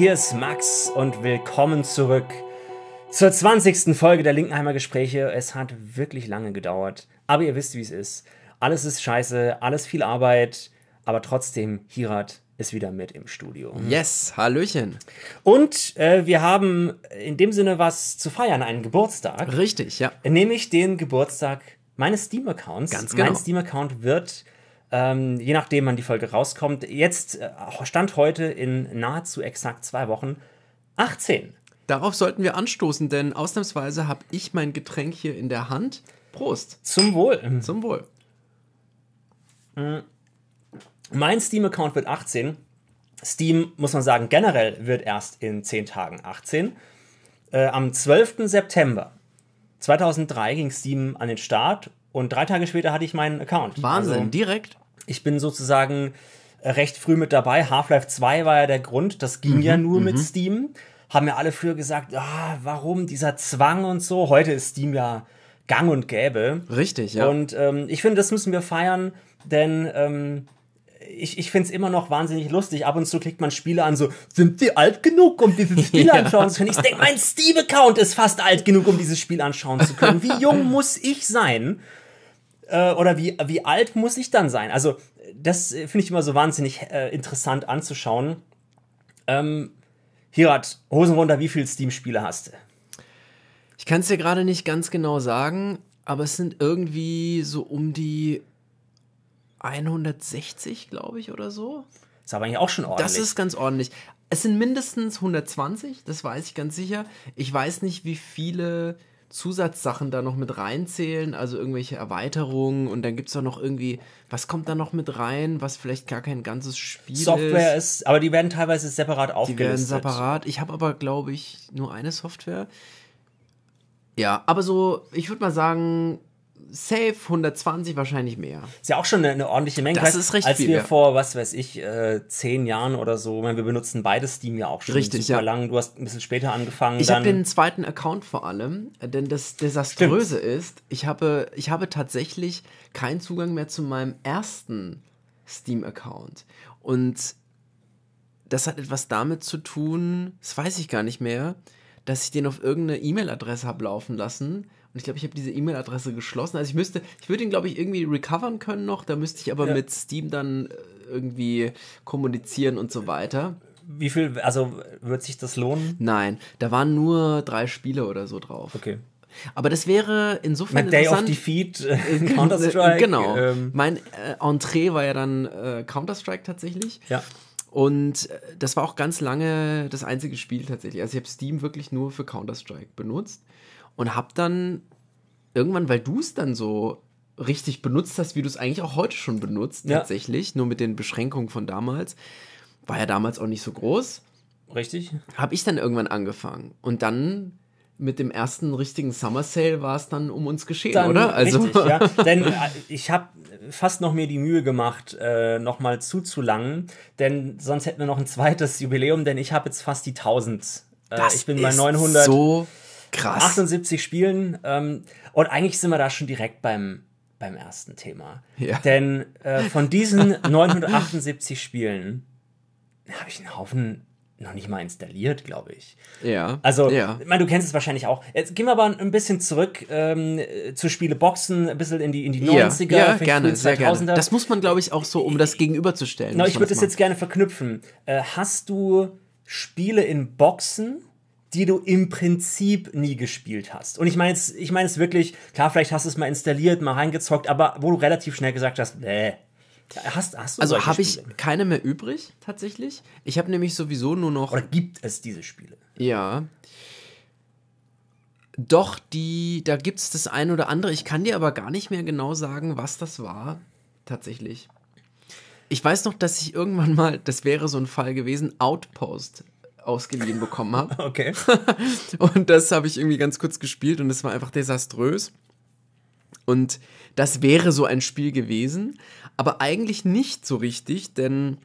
hier ist Max und willkommen zurück zur 20. Folge der Linkenheimer Gespräche. Es hat wirklich lange gedauert, aber ihr wisst, wie es ist. Alles ist scheiße, alles viel Arbeit, aber trotzdem, Hirat ist wieder mit im Studio. Yes, Hallöchen. Und äh, wir haben in dem Sinne was zu feiern, einen Geburtstag. Richtig, ja. Nämlich den Geburtstag meines Steam-Accounts. Ganz genau. Mein Steam-Account wird ähm, je nachdem, wann die Folge rauskommt. Jetzt äh, stand heute in nahezu exakt zwei Wochen 18. Darauf sollten wir anstoßen, denn ausnahmsweise habe ich mein Getränk hier in der Hand. Prost. Zum Wohl. Zum Wohl. Mm. Mein Steam-Account wird 18. Steam, muss man sagen, generell wird erst in 10 Tagen 18. Äh, am 12. September 2003 ging Steam an den Start und drei Tage später hatte ich meinen Account. Wahnsinn, also, direkt? ich bin sozusagen äh, recht früh mit dabei. Half-Life 2 war ja der Grund, das ging mhm, ja nur mit mhm. Steam. Haben ja alle früher gesagt, ah, warum dieser Zwang und so. Heute ist Steam ja gang und gäbe. Richtig, ja. Und ähm, ich finde, das müssen wir feiern, denn ähm, ich, ich finde es immer noch wahnsinnig lustig. Ab und zu klickt man Spiele an, so, sind die alt genug, um dieses Spiel ja. anschauen zu können? Ich denke, mein Steam-Account ist fast alt genug, um dieses Spiel anschauen zu können. Wie jung muss ich sein? Äh, oder wie, wie alt muss ich dann sein? Also, das äh, finde ich immer so wahnsinnig äh, interessant anzuschauen. Ähm, Hirat, Hosen runter, wie viele Steam-Spiele hast du? Ich kann es dir gerade nicht ganz genau sagen, aber es sind irgendwie so um die 160, glaube ich, oder so. Ist aber eigentlich auch schon ordentlich. Das ist ganz ordentlich. Es sind mindestens 120, das weiß ich ganz sicher. Ich weiß nicht, wie viele Zusatzsachen da noch mit reinzählen, also irgendwelche Erweiterungen und dann gibt es da noch irgendwie, was kommt da noch mit rein, was vielleicht gar kein ganzes Spiel Software ist. ist aber die werden teilweise separat aufgelistet. Die werden separat. Ich habe aber, glaube ich, nur eine Software. Ja, aber so, ich würde mal sagen, safe 120 wahrscheinlich mehr. Ist ja auch schon eine, eine ordentliche Menge. Das ist richtig. Als wir ja. vor, was weiß ich, äh, zehn Jahren oder so, meine, wir benutzen beide Steam ja auch schon Richtig, super ja. lang. Du hast ein bisschen später angefangen. Ich habe den zweiten Account vor allem, äh, denn das Desaströse Stimmt. ist, ich habe, ich habe tatsächlich keinen Zugang mehr zu meinem ersten Steam-Account. Und das hat etwas damit zu tun, das weiß ich gar nicht mehr, dass ich den auf irgendeine E-Mail-Adresse habe laufen lassen, und ich glaube, ich habe diese E-Mail-Adresse geschlossen. Also ich müsste, ich würde ihn, glaube ich, irgendwie recovern können noch. Da müsste ich aber ja. mit Steam dann äh, irgendwie kommunizieren und so weiter. Wie viel, also wird sich das lohnen? Nein, da waren nur drei Spiele oder so drauf. Okay. Aber das wäre insofern Mein Day of Defeat, äh, äh Counter-Strike. Genau. Ähm. Mein äh, Entree war ja dann äh, Counter-Strike tatsächlich. Ja. Und äh, das war auch ganz lange das einzige Spiel tatsächlich. Also ich habe Steam wirklich nur für Counter-Strike benutzt und habe dann irgendwann, weil du es dann so richtig benutzt hast, wie du es eigentlich auch heute schon benutzt, ja. tatsächlich, nur mit den Beschränkungen von damals, war ja damals auch nicht so groß. Richtig. Habe ich dann irgendwann angefangen. Und dann mit dem ersten richtigen Summer Sale war es dann um uns geschehen, dann, oder? Also richtig, ja. denn äh, ich habe fast noch mir die Mühe gemacht, äh, nochmal zuzulangen, denn sonst hätten wir noch ein zweites Jubiläum, denn ich habe jetzt fast die 1000. Äh, ich bin bei 900. So Krass. 78 Spielen. Ähm, und eigentlich sind wir da schon direkt beim, beim ersten Thema. Ja. Denn äh, von diesen 978 Spielen habe ich einen Haufen noch nicht mal installiert, glaube ich. Ja. Also, ja. Ich meine, du kennst es wahrscheinlich auch. Jetzt gehen wir aber ein bisschen zurück ähm, zu Boxen, ein bisschen in die, in die 90er, ja, gerne, sehr gerne. Das muss man, glaube ich, auch so, um das gegenüberzustellen. Na, genau, ich würde das, das jetzt gerne verknüpfen. Äh, hast du Spiele in Boxen, die du im Prinzip nie gespielt hast. Und ich meine es ich mein wirklich, klar, vielleicht hast du es mal installiert, mal reingezockt, aber wo du relativ schnell gesagt hast, nee. Hast, hast du also habe ich keine mehr übrig, tatsächlich. Ich habe nämlich sowieso nur noch. Oder gibt es diese Spiele? Ja. Doch, die, da gibt es das ein oder andere. Ich kann dir aber gar nicht mehr genau sagen, was das war, tatsächlich. Ich weiß noch, dass ich irgendwann mal, das wäre so ein Fall gewesen, Outpost ausgeliehen bekommen habe. Okay. und das habe ich irgendwie ganz kurz gespielt und es war einfach desaströs. Und das wäre so ein Spiel gewesen, aber eigentlich nicht so richtig, denn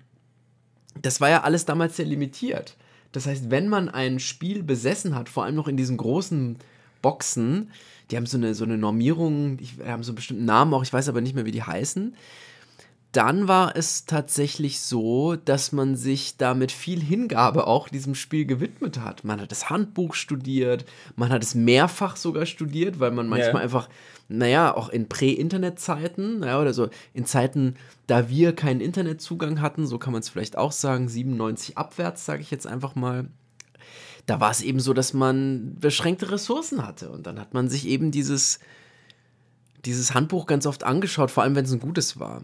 das war ja alles damals sehr limitiert. Das heißt, wenn man ein Spiel besessen hat, vor allem noch in diesen großen Boxen, die haben so eine, so eine Normierung, die haben so einen bestimmten Namen auch, ich weiß aber nicht mehr, wie die heißen dann war es tatsächlich so, dass man sich da mit viel Hingabe auch diesem Spiel gewidmet hat. Man hat das Handbuch studiert, man hat es mehrfach sogar studiert, weil man manchmal yeah. einfach, naja, auch in Prä-Internet-Zeiten, naja, oder so in Zeiten, da wir keinen Internetzugang hatten, so kann man es vielleicht auch sagen, 97 abwärts, sage ich jetzt einfach mal, da war es eben so, dass man beschränkte Ressourcen hatte. Und dann hat man sich eben dieses, dieses Handbuch ganz oft angeschaut, vor allem wenn es ein gutes war.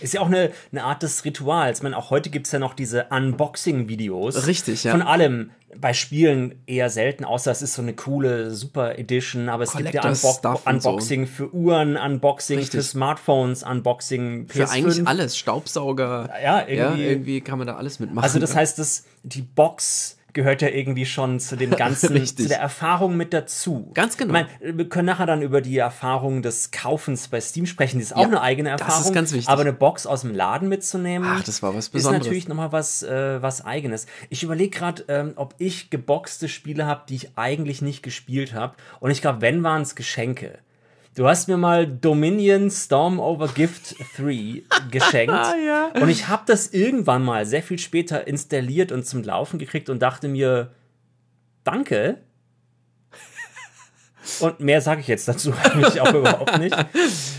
Ist ja auch eine, eine Art des Rituals. Ich meine, auch heute gibt es ja noch diese Unboxing-Videos. Richtig, ja. Von allem. Bei Spielen eher selten, außer es ist so eine coole Super Edition, aber es Collectors gibt ja Unbo Unboxing so. für Uhren, Unboxing Richtig. für Smartphones, Unboxing PS5. Für eigentlich alles, Staubsauger. Ja irgendwie, ja irgendwie, kann man da alles mitmachen. Also das heißt, dass die Box gehört ja irgendwie schon zu dem ganzen, zu der Erfahrung mit dazu. Ganz genau. Ich mein, wir können nachher dann über die Erfahrung des Kaufens bei Steam sprechen. Das ist auch eine eigene Erfahrung. Das ist ganz wichtig. Aber eine Box aus dem Laden mitzunehmen, Ach, das war was Besonderes. ist natürlich nochmal was, äh, was Eigenes. Ich überlege gerade, ähm, ob ich geboxte Spiele habe, die ich eigentlich nicht gespielt habe. Und ich glaube, wenn waren es Geschenke. Du hast mir mal Dominion Storm Over Gift 3 geschenkt. Ah, ja. Und ich habe das irgendwann mal sehr viel später installiert und zum Laufen gekriegt und dachte mir, danke. Und mehr sage ich jetzt dazu eigentlich auch überhaupt nicht.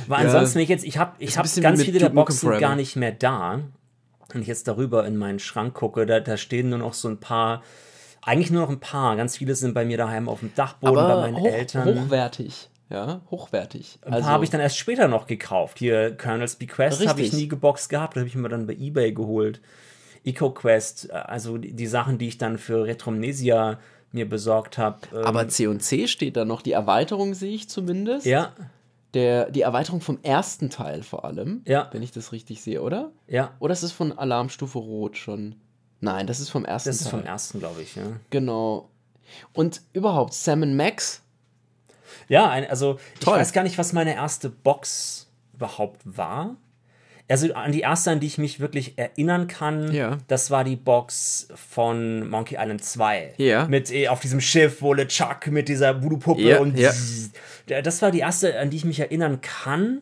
Weil ja, ansonsten, ich jetzt, ich habe ich hab ganz viele der Boxen gar nicht mehr da. Wenn ich jetzt darüber in meinen Schrank gucke, da, da stehen nur noch so ein paar, eigentlich nur noch ein paar. Ganz viele sind bei mir daheim auf dem Dachboden Aber bei meinen hoch, Eltern. Hochwertig. Ja, hochwertig. Ein paar also habe ich dann erst später noch gekauft. Hier Colonel's Bequest habe ich nie geboxt gehabt, habe ich mir dann bei eBay geholt. EcoQuest, äh, also die, Sachen, die ich dann für Retromnesia mir besorgt habe. Ähm, Aber C&C steht da noch, die Erweiterung sehe ich zumindest. Ja. Der, die Erweiterung vom ersten Teil vor allem, ja. wenn ich das richtig sehe, oder? Ja. Oder ist es von Alarmstufe Rot schon? Nein, das ist vom ersten. Teil. Das ist Teil. vom ersten, glaube ich, ja. Genau. Und überhaupt, Sam Max ja, ein, also Toll. ich weiß gar nicht, was meine erste Box überhaupt war. Also an die erste, an die ich mich wirklich erinnern kann, ja. das war die Box von Monkey Island 2. Ja. Mit eh, auf diesem Schiff, wo LeChuck mit dieser Voodoo-Puppe ja. und das war die erste, an die ich mich erinnern kann.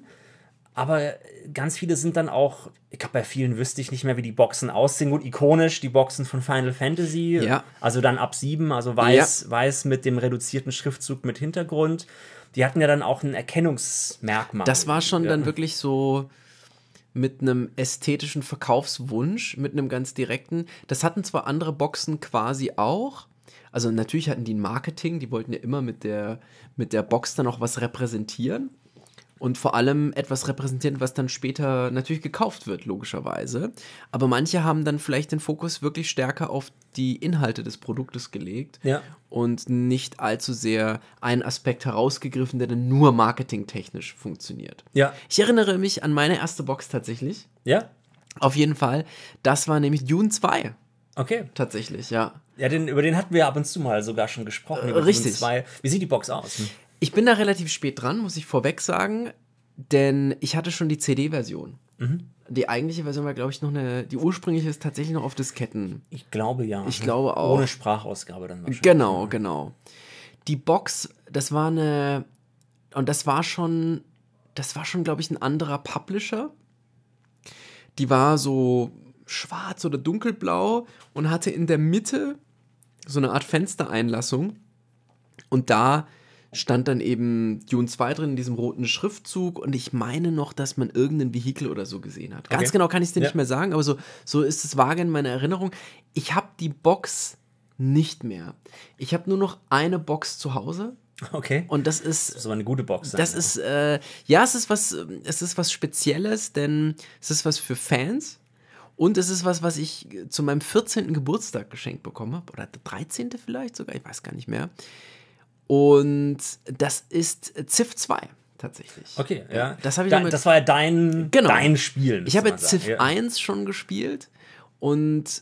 Aber ganz viele sind dann auch, ich glaube, bei vielen wüsste ich nicht mehr, wie die Boxen aussehen. Gut, ikonisch die Boxen von Final Fantasy. Ja. Also dann ab sieben, also weiß, ja. weiß mit dem reduzierten Schriftzug mit Hintergrund. Die hatten ja dann auch ein Erkennungsmerkmal. Das war schon ja. dann wirklich so mit einem ästhetischen Verkaufswunsch, mit einem ganz direkten. Das hatten zwar andere Boxen quasi auch, also natürlich hatten die ein Marketing, die wollten ja immer mit der, mit der Box dann auch was repräsentieren und vor allem etwas repräsentieren, was dann später natürlich gekauft wird, logischerweise. Aber manche haben dann vielleicht den Fokus wirklich stärker auf die Inhalte des Produktes gelegt ja. und nicht allzu sehr einen Aspekt herausgegriffen, der dann nur marketingtechnisch funktioniert. Ja. Ich erinnere mich an meine erste Box tatsächlich. Ja. Auf jeden Fall. Das war nämlich Dune 2. Okay. Tatsächlich, ja. Ja, den, über den hatten wir ab und zu mal sogar schon gesprochen. Äh, richtig. Wie sieht die Box aus? Hm? Ich bin da relativ spät dran, muss ich vorweg sagen, denn ich hatte schon die CD-Version. Mhm. Die eigentliche Version war, glaube ich, noch eine. Die ursprüngliche ist tatsächlich noch auf Disketten. Ich glaube ja. Ich glaube auch. Ohne Sprachausgabe dann wahrscheinlich. Genau, genau. Die Box, das war eine. Und das war schon. Das war schon, glaube ich, ein anderer Publisher. Die war so schwarz oder dunkelblau und hatte in der Mitte so eine Art Fenstereinlassung. Und da stand dann eben Dune 2 drin in diesem roten Schriftzug und ich meine noch, dass man irgendein Vehikel oder so gesehen hat. Ganz okay. genau kann ich es dir ja. nicht mehr sagen, aber so, so ist es vage in meiner Erinnerung. Ich habe die Box nicht mehr. Ich habe nur noch eine Box zu Hause. Okay. Und das ist. Das ist aber eine gute Box. Sein, das ja. ist, äh, ja, es ist was, es ist was Spezielles, denn es ist was für Fans. Und es ist was, was ich zu meinem 14. Geburtstag geschenkt bekommen habe. Oder 13. vielleicht sogar, ich weiß gar nicht mehr. Und das ist Ziff 2 tatsächlich. Okay, ja. Das, ich da, das war ja dein, genau. dein Spiel. Ich habe Ziff ja. 1 schon gespielt und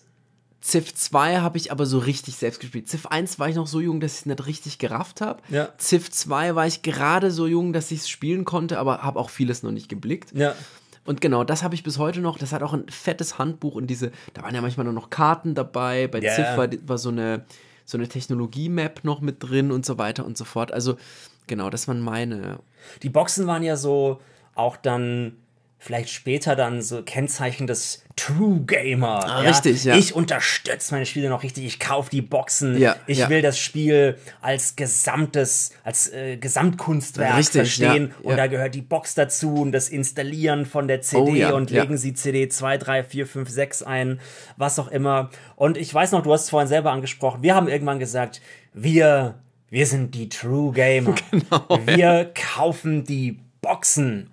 Ziff 2 habe ich aber so richtig selbst gespielt. Ziff 1 war ich noch so jung, dass ich es nicht richtig gerafft habe. Ja. Ziff 2 war ich gerade so jung, dass ich es spielen konnte, aber habe auch vieles noch nicht geblickt. Ja. Und genau, das habe ich bis heute noch. Das hat auch ein fettes Handbuch und diese, da waren ja manchmal nur noch Karten dabei. Bei yeah. Ziff war, war so eine so eine Technologie-Map noch mit drin und so weiter und so fort. Also genau, das waren meine. Die Boxen waren ja so auch dann vielleicht später dann so Kennzeichen des True Gamer. Ah, ja? Richtig, ja. Ich unterstütze meine Spiele noch richtig, ich kaufe die Boxen, ja, ich ja. will das Spiel als gesamtes, als äh, Gesamtkunstwerk richtig, verstehen. Und da gehört die Box dazu und das Installieren von der CD oh, und legen sie CD 2, 3, 4, 5, 6 ein, was auch immer. Und ich weiß noch, du hast es vorhin selber angesprochen, wir haben irgendwann gesagt, wir, wir sind die True Gamer. Genau, wir kaufen die Boxen.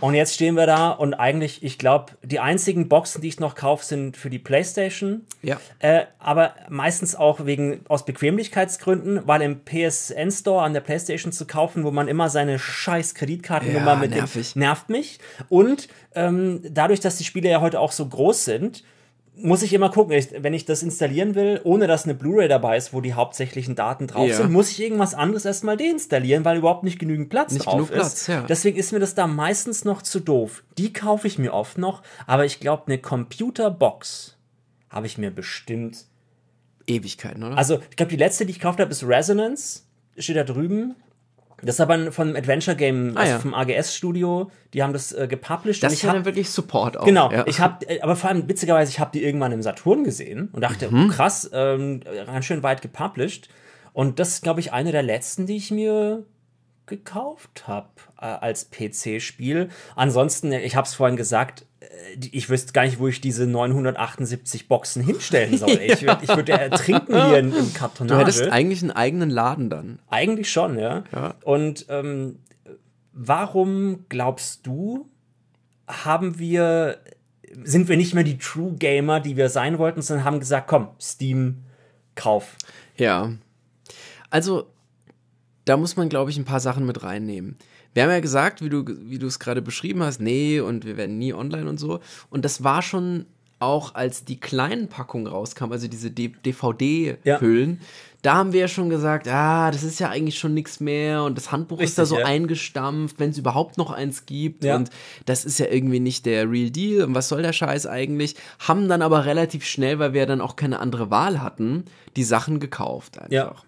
Und jetzt stehen wir da und eigentlich, ich glaube, die einzigen Boxen, die ich noch kaufe, sind für die PlayStation. Ja. Äh, aber meistens auch wegen aus Bequemlichkeitsgründen, weil im PSN Store an der PlayStation zu kaufen, wo man immer seine scheiß Kreditkartennummer ja, mit nervt mich. Und ähm, dadurch, dass die Spiele ja heute auch so groß sind, muss ich immer gucken, ich, wenn ich das installieren will, ohne dass eine Blu-ray dabei ist, wo die hauptsächlichen Daten drauf ja. sind, muss ich irgendwas anderes erstmal deinstallieren, weil überhaupt nicht genügend Platz nicht drauf ist. Platz, ja. Deswegen ist mir das da meistens noch zu doof. Die kaufe ich mir oft noch, aber ich glaube, eine Computerbox habe ich mir bestimmt Ewigkeiten, oder? Also, ich glaube, die letzte, die ich gekauft habe, ist Resonance. Steht da drüben. Das ist aber von einem Adventure Game, ah, also ah, ja. vom AGS-Studio. Die haben das äh, gepublished. Das ist ja dann wirklich Support auch. Genau. Ja. Ich hab, äh, aber vor allem witzigerweise, ich habe die irgendwann im Saturn gesehen und dachte, mhm. Oh, krass, ähm, ganz schön weit gepublished. Und das ist, glaube ich, eine der letzten, die ich mir gekauft habe äh, als PC-Spiel. Ansonsten, äh, ich habe es vorhin gesagt, äh, ich wüsste gar nicht, wo ich diese 978 Boxen hinstellen soll. Ich würde würd ertrinken hier in, in Karton. Du hättest eigentlich einen eigenen Laden dann. Eigentlich schon, ja. ja. Und ähm, warum glaubst du, haben wir, sind wir nicht mehr die True Gamer, die wir sein wollten, sondern haben gesagt, komm, Steam, kauf. Ja. Also da muss man, glaube ich, ein paar Sachen mit reinnehmen. Wir haben ja gesagt, wie du, wie du es gerade beschrieben hast, nee, und wir werden nie online und so. Und das war schon auch, als die kleinen Packungen rauskamen, also diese DVD-Hüllen, ja. da haben wir ja schon gesagt, ah, das ist ja eigentlich schon nichts mehr und das Handbuch Richtig, ist da so ja. eingestampft, wenn es überhaupt noch eins gibt. Ja. Und das ist ja irgendwie nicht der Real Deal und was soll der Scheiß eigentlich? Haben dann aber relativ schnell, weil wir ja dann auch keine andere Wahl hatten, die Sachen gekauft einfach.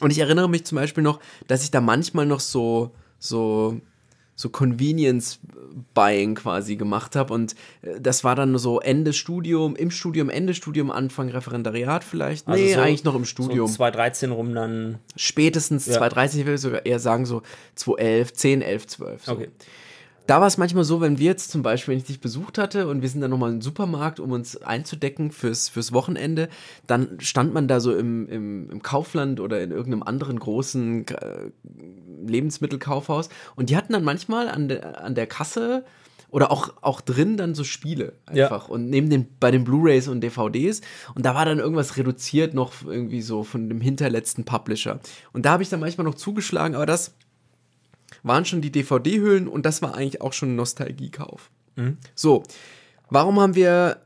Und ich erinnere mich zum Beispiel noch, dass ich da manchmal noch so, so, so Convenience-Buying quasi gemacht habe. Und äh, das war dann so Ende Studium, im Studium, Ende Studium, Anfang Referendariat vielleicht. Also so, eigentlich noch im Studium. So 2013 rum dann. Spätestens ja. 2013, ich würde sogar eher sagen so 2011, 10, 11, 12. So. Okay da war es manchmal so, wenn wir jetzt zum Beispiel, wenn ich dich besucht hatte und wir sind dann nochmal im Supermarkt, um uns einzudecken fürs, fürs Wochenende, dann stand man da so im, im, im Kaufland oder in irgendeinem anderen großen äh, Lebensmittelkaufhaus und die hatten dann manchmal an, de, an der Kasse oder auch, auch drin dann so Spiele einfach. Ja. Und neben den, bei den Blu-Rays und DVDs. Und da war dann irgendwas reduziert noch irgendwie so von dem hinterletzten Publisher. Und da habe ich dann manchmal noch zugeschlagen, aber das waren schon die DVD-Hüllen und das war eigentlich auch schon ein Nostalgiekauf. Mhm. So, warum haben wir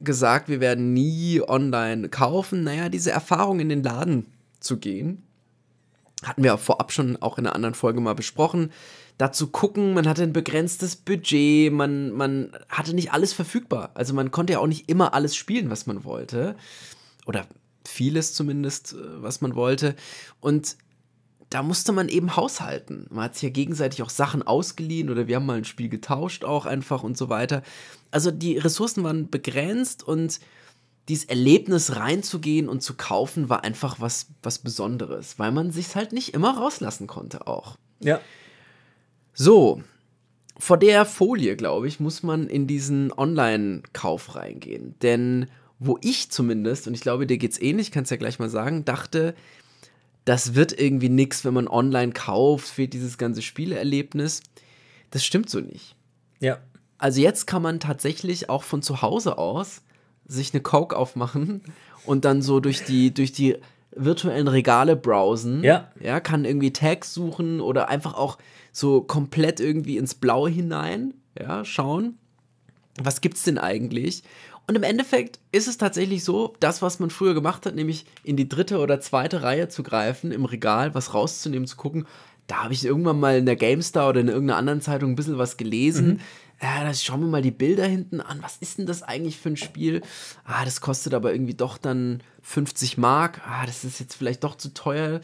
gesagt, wir werden nie online kaufen? Naja, diese Erfahrung in den Laden zu gehen, hatten wir vorab schon auch in einer anderen Folge mal besprochen. Dazu gucken, man hatte ein begrenztes Budget, man, man hatte nicht alles verfügbar. Also man konnte ja auch nicht immer alles spielen, was man wollte. Oder vieles zumindest, äh, was man wollte. Und da musste man eben haushalten. Man hat sich ja gegenseitig auch Sachen ausgeliehen oder wir haben mal ein Spiel getauscht auch einfach und so weiter. Also die Ressourcen waren begrenzt und dieses Erlebnis reinzugehen und zu kaufen war einfach was, was Besonderes, weil man sich halt nicht immer rauslassen konnte auch. Ja. So, vor der Folie, glaube ich, muss man in diesen Online-Kauf reingehen. Denn wo ich zumindest, und ich glaube, dir geht's ähnlich, kannst ja gleich mal sagen, dachte, das wird irgendwie nichts, wenn man online kauft, fehlt dieses ganze Spielerlebnis. Das stimmt so nicht. Ja. Also jetzt kann man tatsächlich auch von zu Hause aus sich eine Coke aufmachen und dann so durch die, durch die virtuellen Regale browsen. Ja. Ja, kann irgendwie Tags suchen oder einfach auch so komplett irgendwie ins Blaue hinein, ja, schauen. Was gibt's denn eigentlich? Und im Endeffekt ist es tatsächlich so, das, was man früher gemacht hat, nämlich in die dritte oder zweite Reihe zu greifen, im Regal was rauszunehmen, zu gucken, da habe ich irgendwann mal in der GameStar oder in irgendeiner anderen Zeitung ein bisschen was gelesen. Mhm. Ja, das schauen wir mal die Bilder hinten an. Was ist denn das eigentlich für ein Spiel? Ah, das kostet aber irgendwie doch dann 50 Mark. Ah, das ist jetzt vielleicht doch zu teuer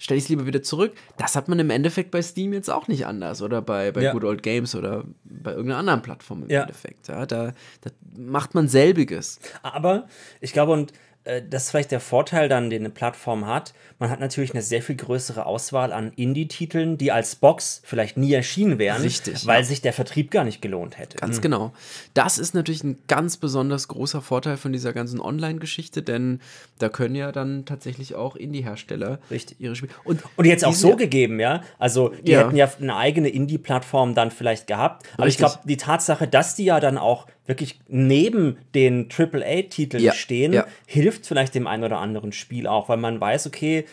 stelle ich es lieber wieder zurück. Das hat man im Endeffekt bei Steam jetzt auch nicht anders oder bei, bei ja. Good Old Games oder bei irgendeiner anderen Plattform im ja. Endeffekt. Ja, da, da macht man selbiges. Aber ich glaube, und äh, das ist vielleicht der Vorteil dann, den eine Plattform hat. Man hat natürlich eine sehr viel größere Auswahl an Indie-Titeln, die als Box vielleicht nie erschienen wären, Richtig, weil ja. sich der Vertrieb gar nicht gelohnt hätte. Ganz mhm. genau. Das ist natürlich ein ganz besonders großer Vorteil von dieser ganzen Online-Geschichte, denn da können ja dann tatsächlich auch Indie-Hersteller ihre Spiele. Und, und jetzt auch so ja gegeben, ja. Also die ja. hätten ja eine eigene Indie-Plattform dann vielleicht gehabt. Aber Richtig. ich glaube, die Tatsache, dass die ja dann auch wirklich neben den AAA-Titeln ja, stehen, ja. hilft vielleicht dem einen oder anderen Spiel auch, weil man weiß, okay,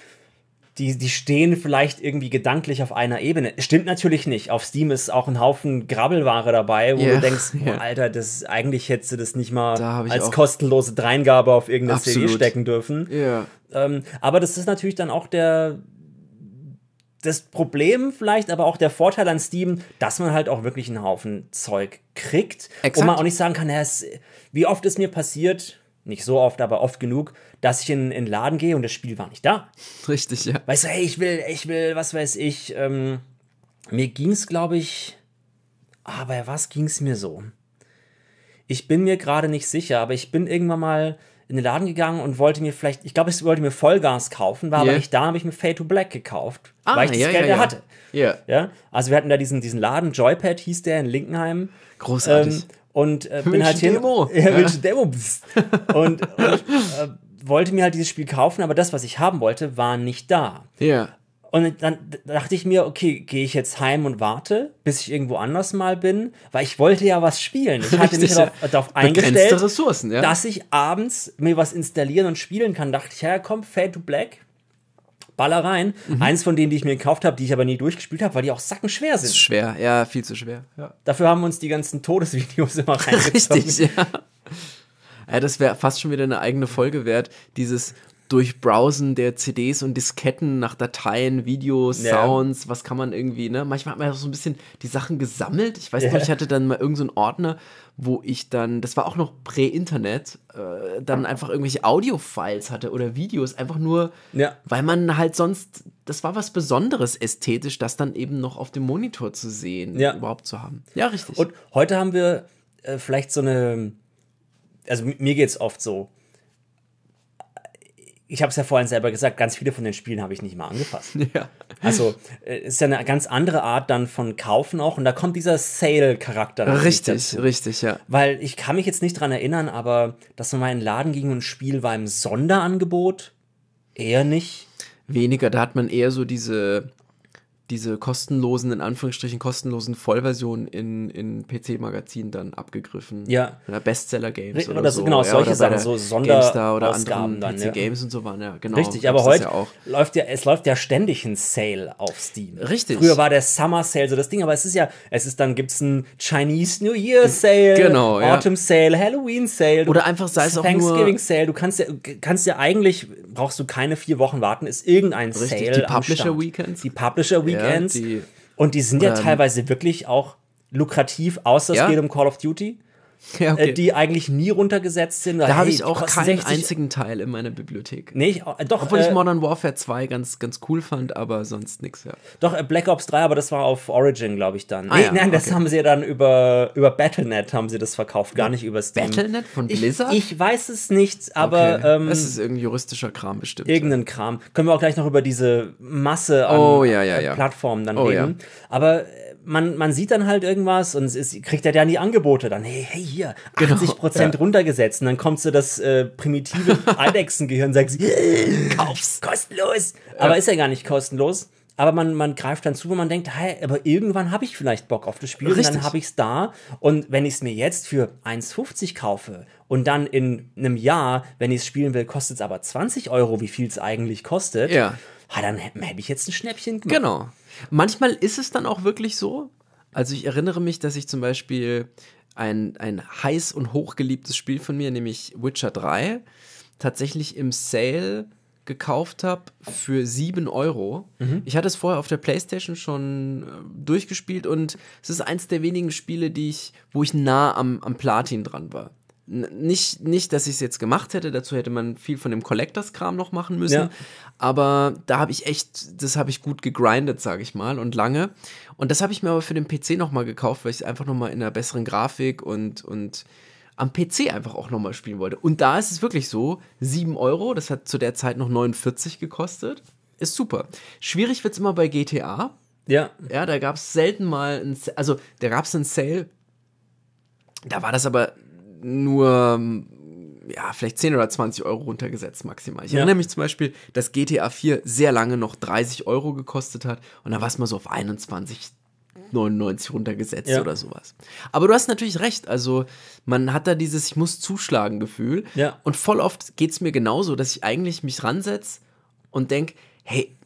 die, die stehen vielleicht irgendwie gedanklich auf einer Ebene. Stimmt natürlich nicht. Auf Steam ist auch ein Haufen Grabbelware dabei, wo yeah, du denkst, oh, yeah. Alter, das eigentlich hättest du das nicht mal als kostenlose Dreingabe auf irgendeine Absolut. CD stecken dürfen. Yeah. Ähm, aber das ist natürlich dann auch der, das Problem vielleicht, aber auch der Vorteil an Steam, dass man halt auch wirklich einen Haufen Zeug kriegt. Exakt. Und man auch nicht sagen kann, es, wie oft ist mir passiert, nicht so oft, aber oft genug, dass ich in, in den Laden gehe und das Spiel war nicht da. Richtig, ja. Weißt du, hey, ich will, ich will, was weiß ich, ähm, mir es, glaube ich, aber ah, was ging es mir so? Ich bin mir gerade nicht sicher, aber ich bin irgendwann mal in den Laden gegangen und wollte mir vielleicht, ich glaube, ich wollte mir Vollgas kaufen, war yeah. aber nicht da, habe ich mir Fade to Black gekauft, ah, weil ich das ja, Geld ja, ja. hatte. Yeah. Ja. Also wir hatten da diesen, diesen Laden, Joypad hieß der in Linkenheim. Großartig. Ähm, und äh, bin halt hin. Demo. Ja, ja. Demo. und, und äh, wollte mir halt dieses Spiel kaufen, aber das, was ich haben wollte, war nicht da. Ja. Und dann dachte ich mir, okay, gehe ich jetzt heim und warte, bis ich irgendwo anders mal bin, weil ich wollte ja was spielen. Ich hatte mich darauf, darauf eingestellt, Ressourcen, ja. dass ich abends mir was installieren und spielen kann. Dachte ich, ja, komm, Fade to Black, baller rein. Mhm. Eins von denen, die ich mir gekauft habe, die ich aber nie durchgespielt habe, weil die auch sackenschwer sind. Schwer, ja, viel zu schwer. Ja. Dafür haben uns die ganzen Todesvideos immer reingezogen. Richtig, ja. Ja, das wäre fast schon wieder eine eigene Folge wert, dieses durch Browsen der CDs und Disketten nach Dateien, Videos, ja. Sounds, was kann man irgendwie, ne? Manchmal hat man ja so ein bisschen die Sachen gesammelt. Ich weiß ja. noch, ich hatte dann mal irgendeinen so Ordner, wo ich dann, das war auch noch Prä-Internet, äh, dann einfach irgendwelche Audio-Files hatte oder Videos, einfach nur, ja. weil man halt sonst, das war was Besonderes ästhetisch, das dann eben noch auf dem Monitor zu sehen, überhaupt zu haben. Ja, richtig. Und heute haben wir äh, vielleicht so eine, also mir geht es oft so, ich habe es ja vorhin selber gesagt, ganz viele von den Spielen habe ich nicht mal angefasst. Ja. Also äh, ist ja eine ganz andere Art dann von Kaufen auch und da kommt dieser Sale-Charakter. Richtig, richtig, ja. Weil ich kann mich jetzt nicht dran erinnern, aber dass man mal in den Laden ging und ein Spiel war im Sonderangebot, eher nicht. Weniger, da hat man eher so diese diese kostenlosen, in Anführungsstrichen kostenlosen Vollversionen in, in PC-Magazinen dann abgegriffen. ja. oder, Bestseller -Games oder so. Genau, ja, solche Sachen, so Sonder oder anderen dann, PC Games ja. und so waren, ja, genau. Richtig, aber heute läuft ja, es läuft ja ständig ein Sale auf Steam. Richtig. Früher war der Summer Sale so das Ding, aber es ist ja, es ist dann gibt es ein Chinese New Year Sale, genau, Autumn Sale, Halloween Sale. oder einfach sei es auch Thanksgiving Sale, du kannst ja, kannst ja eigentlich, brauchst du keine vier Wochen warten, ist irgendein Richtig, Sale die Publisher Weekends. Die Publisher Weekends Weekends. Ja, die, und die sind ja teilweise wirklich auch lukrativ, außer ja. es geht um Call of Duty. ja, äh, okay. die eigentlich nie runtergesetzt sind. Da habe ich auch keinen einzigen Teil in meiner Bibliothek. Nee, ich, äh, doch. Obwohl äh, ich Modern Warfare 2 ganz, ganz cool fand, aber sonst nichts. Ja. Doch, äh, Black Ops 3, aber das war auf Origin, glaube ich, dann. Ah, nee, ja, nein, das haben sie dann über, über Battlenet haben sie das verkauft, gar nicht über Steam. Battlenet von Blizzard? Ich, ich weiß es nicht, aber. Okay. Ähm, das ist irgendein juristischer Kram bestimmt. Irgendein Kram. Können wir auch gleich noch über diese Masse an oh, ja, Plattformen dann oh, reden. Aber äh, man, man sieht dann halt irgendwas und es ist, kriegt er dann die Angebote dann, hey, hey, hier, 80 genau, Prozent ja. runtergesetzt. Und dann kommt so das äh, primitive Eidechsengehirn und sagt, äh, kauf's, kostenlos. Ja. Aber ist ja gar nicht kostenlos. Aber man, man greift dann zu, wo man denkt, hey, aber irgendwann habe ich vielleicht Bock auf das Spiel Richtig. und dann habe ich es da. Und wenn ich es mir jetzt für 1,50 kaufe und dann in einem Jahr, wenn ich es spielen will, kostet es aber 20 Euro, wie viel es eigentlich kostet, ja. Ah, dann hätte ich jetzt ein Schnäppchen gemacht. Genau. Manchmal ist es dann auch wirklich so. Also ich erinnere mich, dass ich zum Beispiel ein, ein heiß und hochgeliebtes Spiel von mir, nämlich Witcher 3, tatsächlich im Sale gekauft habe für 7 Euro. Mhm. Ich hatte es vorher auf der Playstation schon äh, durchgespielt und es ist eins der wenigen Spiele, die ich, wo ich nah am, am Platin dran war nicht, nicht, dass ich es jetzt gemacht hätte, dazu hätte man viel von dem Collectors-Kram noch machen müssen. Ja. Aber da habe ich echt, das habe ich gut gegrindet, sage ich mal, und lange. Und das habe ich mir aber für den PC nochmal gekauft, weil ich es einfach nochmal in einer besseren Grafik und, und am PC einfach auch nochmal spielen wollte. Und da ist es wirklich so, 7 Euro, das hat zu der Zeit noch 49 gekostet, ist super. Schwierig wird es immer bei GTA. Ja. Ja, da gab es selten mal, ein, also da gab es einen Sale, da war das aber nur hm, ja, vielleicht 10 oder 20 Euro runtergesetzt maximal. Ich ja. erinnere mich zum Beispiel, dass GTA 4 sehr lange noch 30 Euro gekostet hat und da war es mal so auf 21,99 runtergesetzt ja. oder sowas. Aber du hast natürlich recht, also man hat da dieses Ich muss zuschlagen Gefühl ja. und voll oft geht es mir genauso, dass ich eigentlich mich ransetze und denke, hey,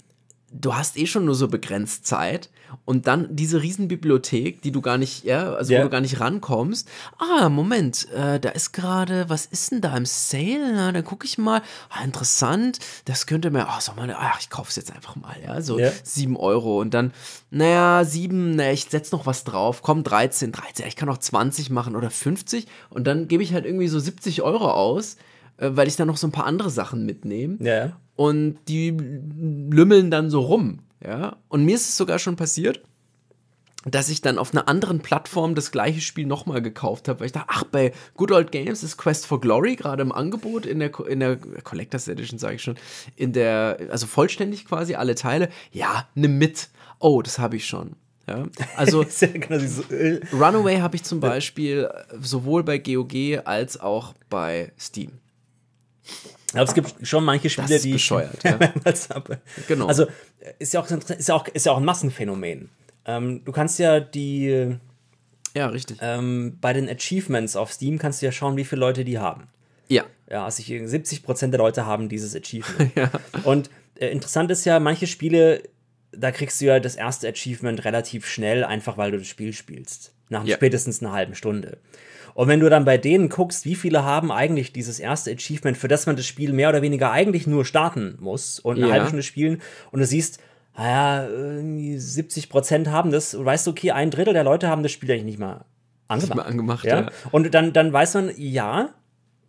du hast eh schon nur so begrenzt Zeit und dann diese Riesenbibliothek, die du gar nicht, ja, also yeah. wo du gar nicht rankommst. Ah, Moment, äh, da ist gerade, was ist denn da im Sale? Na, dann gucke ich mal. Ah, interessant, das könnte mir, ach, sag mal, ach, ich kauf's jetzt einfach mal, ja, so yeah. 7 Euro und dann, naja, 7, naja, ich setz noch was drauf, komm, 13, 13, ich kann auch 20 machen oder 50 und dann gebe ich halt irgendwie so 70 Euro aus, äh, weil ich dann noch so ein paar andere Sachen mitnehme. Ja. Yeah und die lümmeln dann so rum. Ja? Und mir ist es sogar schon passiert, dass ich dann auf einer anderen Plattform das gleiche Spiel nochmal gekauft habe, weil ich dachte, ach, bei Good Old Games ist Quest for Glory gerade im Angebot, in der, in der Collectors Edition, sage ich schon, in der, also vollständig quasi alle Teile. Ja, nimm mit. Oh, das habe ich schon. Ja, also äh. Runaway habe ich zum Beispiel sowohl bei GOG als auch bei Steam. Aber es gibt schon manche Spiele, das ist die. Bescheuert, ja. genau. Also ist ja auch, ist ja auch, ist ja auch ein Massenphänomen. Ähm, du kannst ja die. Ja, richtig. Ähm, bei den Achievements auf Steam kannst du ja schauen, wie viele Leute die haben. Ja. Ja, also 70% der Leute haben dieses Achievement. ja. Und äh, interessant ist ja, manche Spiele, da kriegst du ja das erste Achievement relativ schnell, einfach weil du das Spiel spielst. Nach ja. spätestens einer halben Stunde. Und wenn du dann bei denen guckst, wie viele haben eigentlich dieses erste Achievement, für das man das Spiel mehr oder weniger eigentlich nur starten muss und eine ja. halbe Stunde spielen und du siehst, naja, ah 70 Prozent haben das, und weißt du, okay, ein Drittel der Leute haben das Spiel eigentlich nicht mal angemacht. Nicht mal angemacht ja? ja. Und dann, dann weiß man, ja,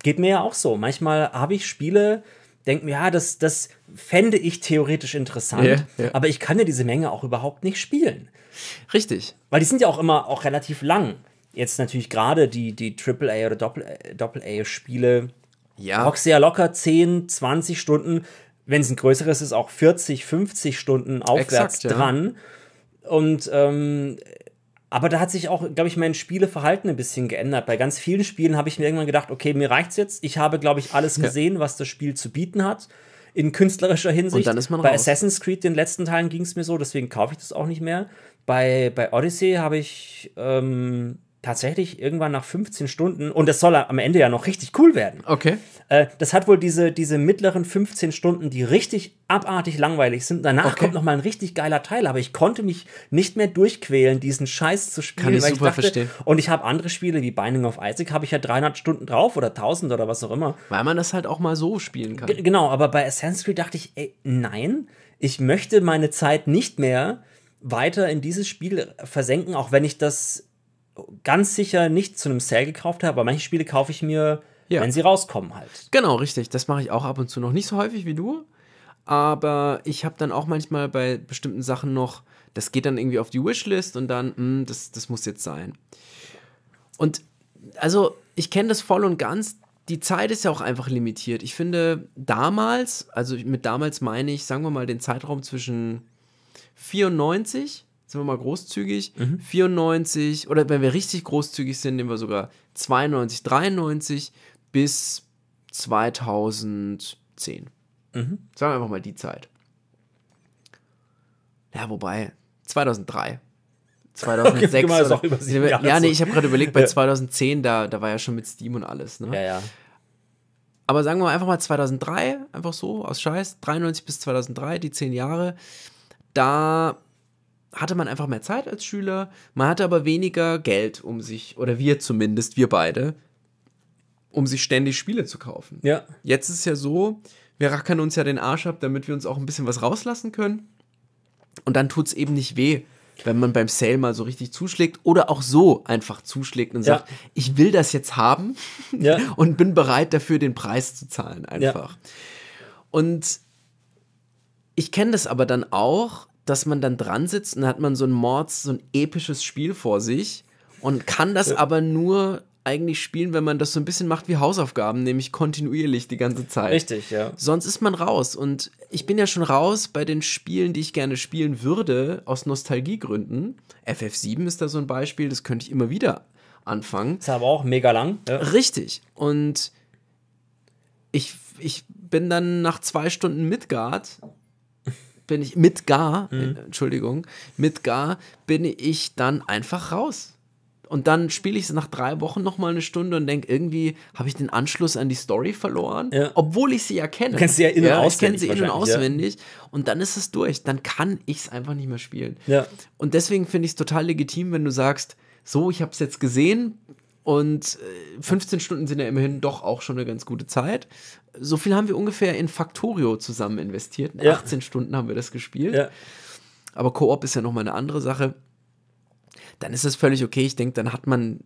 geht mir ja auch so. Manchmal habe ich Spiele, denke mir, ja, das, das fände ich theoretisch interessant, yeah, yeah. aber ich kann ja diese Menge auch überhaupt nicht spielen. Richtig. Weil die sind ja auch immer auch relativ lang jetzt natürlich gerade die, die AAA oder äh, Doppel-A-Spiele ja. hockst ja locker 10, 20 Stunden, wenn es ein größeres ist, auch 40, 50 Stunden aufwärts Exakt, ja. dran. Und ähm, aber da hat sich auch, glaube ich, mein Spieleverhalten ein bisschen geändert. Bei ganz vielen Spielen habe ich mir irgendwann gedacht, okay, mir reicht's jetzt. Ich habe, glaube ich, alles gesehen, ja. was das Spiel zu bieten hat. In künstlerischer Hinsicht. Und dann ist man Bei raus. Assassin's Creed, den letzten Teilen, ging es mir so, deswegen kaufe ich das auch nicht mehr. Bei, bei Odyssey habe ich ähm, tatsächlich irgendwann nach 15 Stunden, und das soll am Ende ja noch richtig cool werden. Okay. Äh, das hat wohl diese, diese mittleren 15 Stunden, die richtig abartig langweilig sind. Danach okay. kommt noch mal ein richtig geiler Teil, aber ich konnte mich nicht mehr durchquälen, diesen Scheiß zu spielen. Kann ich super ich dachte, verstehen. Und ich habe andere Spiele wie Binding of Isaac, habe ich ja 300 Stunden drauf oder 1000 oder was auch immer. Weil man das halt auch mal so spielen kann. G genau, aber bei Assassin's Creed dachte ich, ey, nein, ich möchte meine Zeit nicht mehr weiter in dieses Spiel versenken, auch wenn ich das ganz sicher nicht zu einem Sale gekauft habe, aber manche Spiele kaufe ich mir, ja. wenn sie rauskommen halt. Genau, richtig. Das mache ich auch ab und zu noch. Nicht so häufig wie du, aber ich habe dann auch manchmal bei bestimmten Sachen noch, das geht dann irgendwie auf die Wishlist und dann, mh, hm, das, das muss jetzt sein. Und also, ich kenne das voll und ganz. Die Zeit ist ja auch einfach limitiert. Ich finde, damals, also mit damals meine ich, sagen wir mal, den Zeitraum zwischen 94 sind wir mal großzügig, mhm. 94 oder wenn wir richtig großzügig sind, nehmen wir sogar 92, 93 bis 2010. Mhm. Sagen wir einfach mal die Zeit. Ja, wobei, 2003. 2006. Okay, oder, über sieben Jahre ja, nee, ich habe gerade überlegt, bei 2010, da, da war ja schon mit Steam und alles. Ne? Ja, ja. Aber sagen wir einfach mal 2003, einfach so, aus Scheiß, 93 bis 2003, die zehn Jahre, da hatte man einfach mehr Zeit als Schüler, man hatte aber weniger Geld um sich, oder wir zumindest, wir beide, um sich ständig Spiele zu kaufen. Ja. Jetzt ist es ja so, wir rackern uns ja den Arsch ab, damit wir uns auch ein bisschen was rauslassen können. Und dann tut es eben nicht weh, wenn man beim Sale mal so richtig zuschlägt oder auch so einfach zuschlägt und ja. sagt, ich will das jetzt haben ja. und bin bereit dafür, den Preis zu zahlen einfach. Ja. Und ich kenne das aber dann auch, dass man dann dran sitzt und dann hat man so ein Mords, so ein episches Spiel vor sich und kann das ja. aber nur eigentlich spielen, wenn man das so ein bisschen macht wie Hausaufgaben, nämlich kontinuierlich die ganze Zeit. Richtig, ja. Sonst ist man raus. Und ich bin ja schon raus bei den Spielen, die ich gerne spielen würde, aus Nostalgiegründen. FF7 ist da so ein Beispiel, das könnte ich immer wieder anfangen. Ist aber auch mega lang. Ja. Richtig. Und ich, ich bin dann nach zwei Stunden Midgard bin ich mit Gar, äh, mhm. Entschuldigung, mit Gar bin ich dann einfach raus. Und dann spiele ich es nach drei Wochen nochmal eine Stunde und denke, irgendwie habe ich den Anschluss an die Story verloren, ja. obwohl ich sie ja kenne. Du kennst sie ja innen ja, auswendig. Ich kenne sie innen auswendig. Ja. Und dann ist es durch. Dann kann ich es einfach nicht mehr spielen. Ja. Und deswegen finde ich es total legitim, wenn du sagst, so, ich habe es jetzt gesehen, und 15 äh, Stunden sind ja immerhin doch auch schon eine ganz gute Zeit. So viel haben wir ungefähr in Factorio zusammen investiert. ja. 18 Stunden haben wir das gespielt. Ja. Aber Koop ist ja nochmal eine andere Sache. Dann ist es völlig okay. Ich denke, dann hat man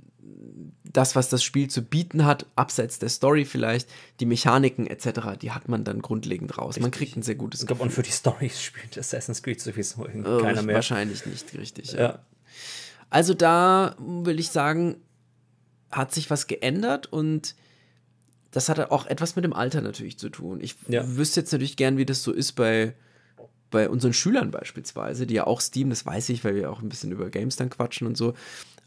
das, was das Spiel zu bieten hat, abseits der Story vielleicht, die Mechaniken etc., die hat man dann grundlegend raus. Richtig. Man kriegt ein sehr gutes ich glaub, Gefühl. Und für die Story spielt Assassin's Creed sowieso oh, keiner mehr. Wahrscheinlich nicht, richtig. Ja. ja. Also da will ich sagen, hat sich was geändert und das hat auch etwas mit dem Alter natürlich zu tun. Ich ja. wüsste jetzt natürlich gern, wie das so ist bei, bei unseren Schülern beispielsweise, die ja auch Steam, das weiß ich, weil wir auch ein bisschen über Games dann quatschen und so,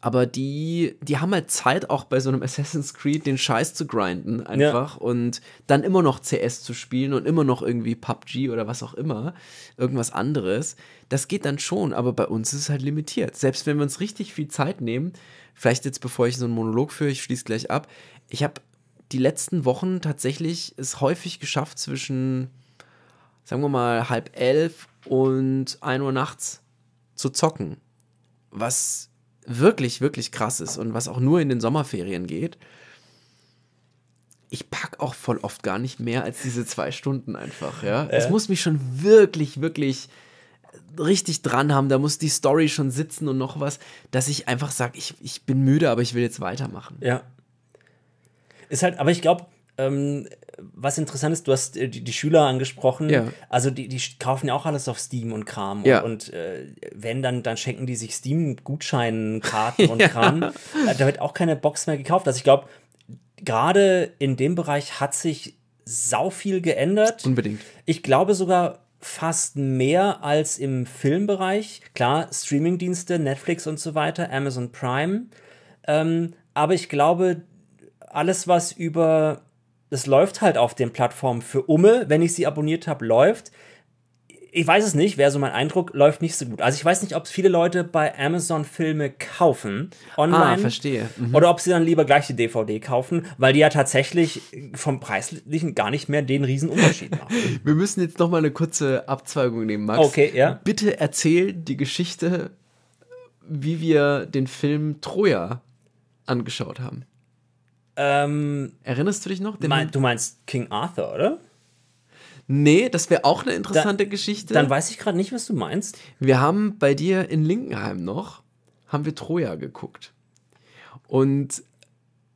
aber die, die haben halt Zeit, auch bei so einem Assassin's Creed den Scheiß zu grinden einfach ja. und dann immer noch CS zu spielen und immer noch irgendwie PUBG oder was auch immer, irgendwas anderes. Das geht dann schon, aber bei uns ist es halt limitiert. Selbst wenn wir uns richtig viel Zeit nehmen, vielleicht jetzt bevor ich so einen Monolog führe, ich schließe gleich ab, ich habe die letzten Wochen tatsächlich es häufig geschafft zwischen, sagen wir mal, halb elf und ein Uhr nachts zu zocken. Was wirklich, wirklich krass ist und was auch nur in den Sommerferien geht, ich packe auch voll oft gar nicht mehr als diese zwei Stunden einfach, ja. Es muss mich schon wirklich, wirklich richtig dran haben, da muss die Story schon sitzen und noch was, dass ich einfach sage, ich, ich bin müde, aber ich will jetzt weitermachen. Ja. Ist halt, aber ich glaube, ähm, was interessant ist, du hast äh, die, die Schüler angesprochen. Ja. Also die, die, kaufen ja auch alles auf Steam und Kram. Ja. Und, und äh, wenn, dann, dann schenken die sich Steam-Gutscheinen, Karten und ja. Kram. Äh, da wird auch keine Box mehr gekauft. Also ich glaube, gerade in dem Bereich hat sich sau viel geändert. Unbedingt. Ich glaube sogar fast mehr als im Filmbereich. Klar, Streamingdienste, Netflix und so weiter, Amazon Prime. Ähm, aber ich glaube, alles, was über das läuft halt auf den Plattformen. Für Umme, wenn ich sie abonniert habe, läuft. Ich weiß es nicht, wäre so mein Eindruck, läuft nicht so gut. Also ich weiß nicht, ob es viele Leute bei Amazon Filme kaufen online. Ah, verstehe. Mhm. Oder ob sie dann lieber gleich die DVD kaufen, weil die ja tatsächlich vom Preislichen gar nicht mehr den riesen Unterschied machen. Wir müssen jetzt noch mal eine kurze Abzweigung nehmen, Max. Okay, ja. Bitte erzähl die Geschichte, wie wir den Film Troja angeschaut haben. Ähm, Erinnerst du dich noch? Mein, du meinst King Arthur, oder? Nee, das wäre auch eine interessante da, Geschichte. Dann weiß ich gerade nicht, was du meinst. Wir haben bei dir in Linkenheim noch, haben wir Troja geguckt. Und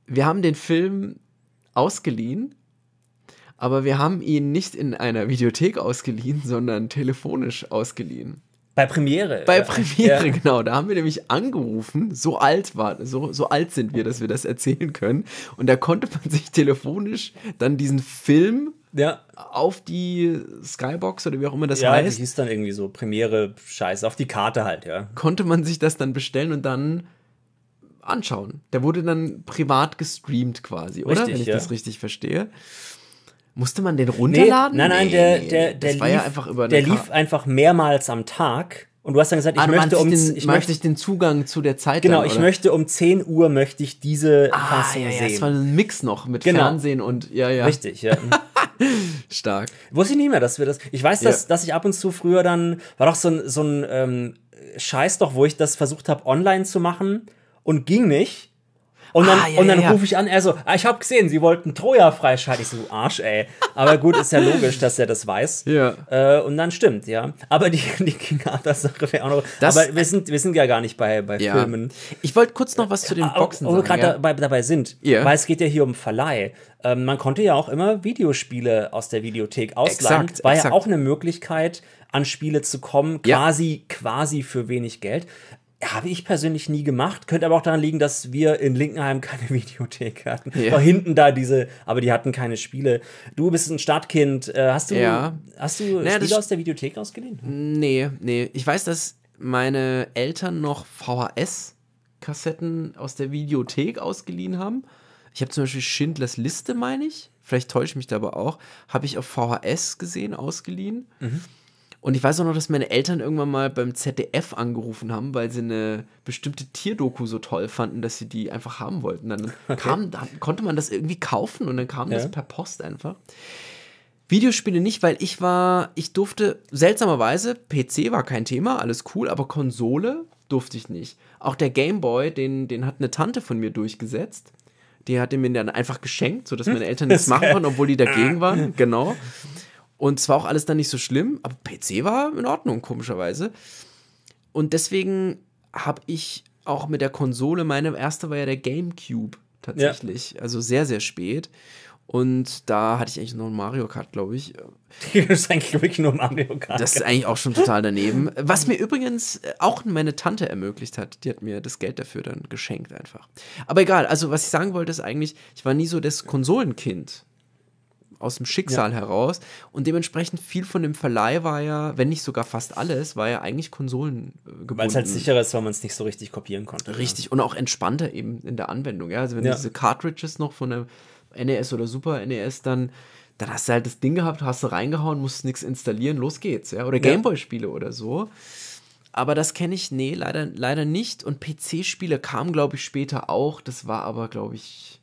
wir haben den Film ausgeliehen, aber wir haben ihn nicht in einer Videothek ausgeliehen, sondern telefonisch ausgeliehen. Bei Premiere. Bei Premiere, ja. genau. Da haben wir nämlich angerufen, so alt war, so, so alt sind wir, dass wir das erzählen können. Und da konnte man sich telefonisch dann diesen Film ja. auf die Skybox oder wie auch immer das ja, heißt. Ja, hieß dann irgendwie so Premiere Scheiß, auf die Karte halt, ja. Konnte man sich das dann bestellen und dann anschauen. Der wurde dann privat gestreamt quasi, richtig, oder? Wenn ich ja. das richtig verstehe. Musste man den runterladen? Nee, nein, nein, der, der, der, lief, ja einfach der lief, einfach mehrmals am Tag. Und du hast dann gesagt, ich ah, möchte um den, ich möchte ich den Zugang zu der Zeit. Genau, dann, ich möchte um 10 Uhr möchte ich diese ah, Fassung ja, ja, sehen. Das war ein Mix noch mit genau. Fernsehen und ja, ja. Richtig, ja. Stark. Wusste ich nicht mehr, dass wir das. Ich weiß, dass, ja. dass ich ab und zu früher dann war doch so ein, so ein ähm, Scheiß doch, wo ich das versucht habe, online zu machen und ging nicht und dann, ah, ja, und dann ja, ja. rufe ich an, er so, ah, ich habe gesehen, sie wollten Troja freischalten. Ich so, Arsch, ey. Aber gut, ist ja logisch, dass er das weiß. Ja. Äh, und dann stimmt, ja. Aber die, die King Arthur-Sache wäre auch noch. Das, aber wir sind, wir sind ja gar nicht bei, bei Filmen. Ich wollte kurz noch was äh, zu den äh, Boxen sagen. Wo wir gerade dabei, dabei sind, yeah. weil es geht ja hier um Verleih ähm, man konnte ja auch immer Videospiele aus der Videothek ausleihen. Exakt, war exakt. ja auch eine Möglichkeit, an Spiele zu kommen, quasi, ja. quasi für wenig Geld. Habe ich persönlich nie gemacht. Könnte aber auch daran liegen, dass wir in Linkenheim keine Videothek hatten. Ja. War hinten da diese, aber die hatten keine Spiele. Du bist ein Stadtkind. Äh, hast du, ja. hast du naja, Spiele aus der Videothek ausgeliehen? Nee, nee. Ich weiß, dass meine Eltern noch VHS-Kassetten aus der Videothek ausgeliehen haben. Ich habe zum Beispiel Schindlers Liste, meine ich. Vielleicht täusche ich mich da aber auch. Habe ich auf VHS gesehen, ausgeliehen. Mhm. Und ich weiß auch noch, dass meine Eltern irgendwann mal beim ZDF angerufen haben, weil sie eine bestimmte Tierdoku so toll fanden, dass sie die einfach haben wollten. Dann kam, dann konnte man das irgendwie kaufen und dann kam ja. das per Post einfach. Videospiele nicht, weil ich war, ich durfte seltsamerweise, PC war kein Thema, alles cool, aber Konsole durfte ich nicht. Auch der Gameboy, den, den hat eine Tante von mir durchgesetzt. Die hat den mir dann einfach geschenkt, sodass hm? meine Eltern nichts machen konnten, obwohl die dagegen waren. Genau. Und zwar auch alles dann nicht so schlimm, aber PC war in Ordnung, komischerweise. Und deswegen habe ich auch mit der Konsole, meine erste war ja der GameCube tatsächlich. Ja. Also sehr, sehr spät. Und da hatte ich eigentlich nur ein Mario Kart, glaube ich. das ist eigentlich wirklich nur Mario Kart. Das ist eigentlich auch schon total daneben. Was mir übrigens auch meine Tante ermöglicht hat. Die hat mir das Geld dafür dann geschenkt einfach. Aber egal, also was ich sagen wollte ist eigentlich, ich war nie so das Konsolenkind aus dem Schicksal ja. heraus. Und dementsprechend viel von dem Verleih war ja, wenn nicht sogar fast alles, war ja eigentlich Konsolen äh, gebunden. Weil es halt sicherer ist, weil man es nicht so richtig kopieren konnte. Richtig, ja. und auch entspannter eben in der Anwendung. Ja? Also wenn ja. diese Cartridges noch von der NES oder Super NES dann dann hast du halt das Ding gehabt, hast du reingehauen, musst nichts installieren, los geht's, ja. Oder Gameboy-Spiele oder so. Aber das kenne ich, nee, leider, leider nicht. Und PC-Spiele kamen, glaube ich, später auch. Das war aber, glaube ich,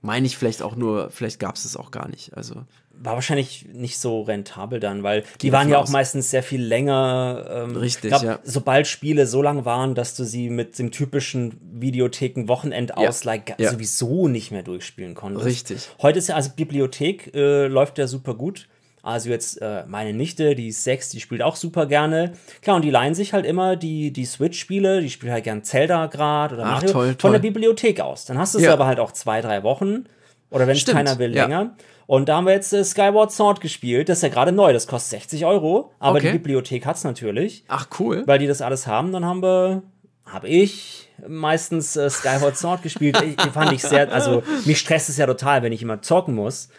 meine ich vielleicht auch nur, vielleicht gab es es auch gar nicht. Also war wahrscheinlich nicht so rentabel dann, weil die waren ja auch aus. meistens sehr viel länger. Ähm, Richtig, glaub, ja. Sobald Spiele so lang waren, dass du sie mit dem typischen Videotheken-Wochenendausleih ja. ja. sowieso nicht mehr durchspielen konntest. Richtig. Heute ist ja also Bibliothek äh, läuft ja super gut. Also jetzt äh, meine Nichte, die ist sechs, die spielt auch super gerne. Klar, und die leihen sich halt immer die, die Switch-Spiele, die spielt halt gern Zelda gerade oder Ach, Mario toll, von der Bibliothek aus. Dann hast du es ja. aber halt auch zwei, drei Wochen. Oder wenn es keiner will, ja. länger. Und da haben wir jetzt äh, Skyward Sword gespielt. Das ist ja gerade neu. Das kostet 60 Euro. Aber okay. die Bibliothek hat's natürlich. Ach, cool. Weil die das alles haben. Dann haben wir, habe ich meistens äh, Skyward Sword gespielt. Ich, fand ich sehr, also mich stresst es ja total, wenn ich immer zocken muss.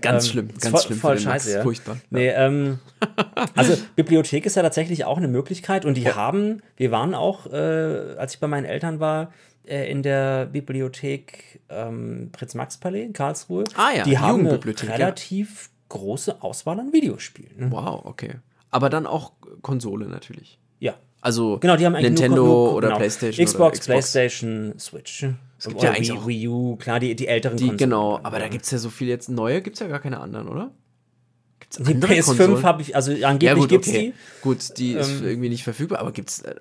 Ganz ähm, schlimm, ganz voll, schlimm. Voll scheiße, Max. ja. Furchtbar. Nee, Ähm, also Bibliothek ist ja tatsächlich auch eine Möglichkeit und die ja. haben, wir waren auch, äh, als ich bei meinen Eltern war, äh, in der Bibliothek ähm, Prinz-Max-Palais in Karlsruhe. Ah ja, die haben eine relativ ja. große Auswahl an Videospielen. Ne? Wow, okay. Aber dann auch Konsole natürlich. Ja. Also genau, die haben Nintendo nur, nur, nur, oder genau. PlayStation. Xbox, oder Xbox, PlayStation, Switch. Es gibt ja eigentlich Wii, auch, Wii U, klar, die, die älteren die, Konsolen. Genau, aber ja. da gibt es ja so viel jetzt neue, gibt es ja gar keine anderen, oder? Gibt's die PS5 habe ich, also angeblich ja, gut, gibt's okay. die. Gut, die ähm, ist irgendwie nicht verfügbar, aber gibt's äh,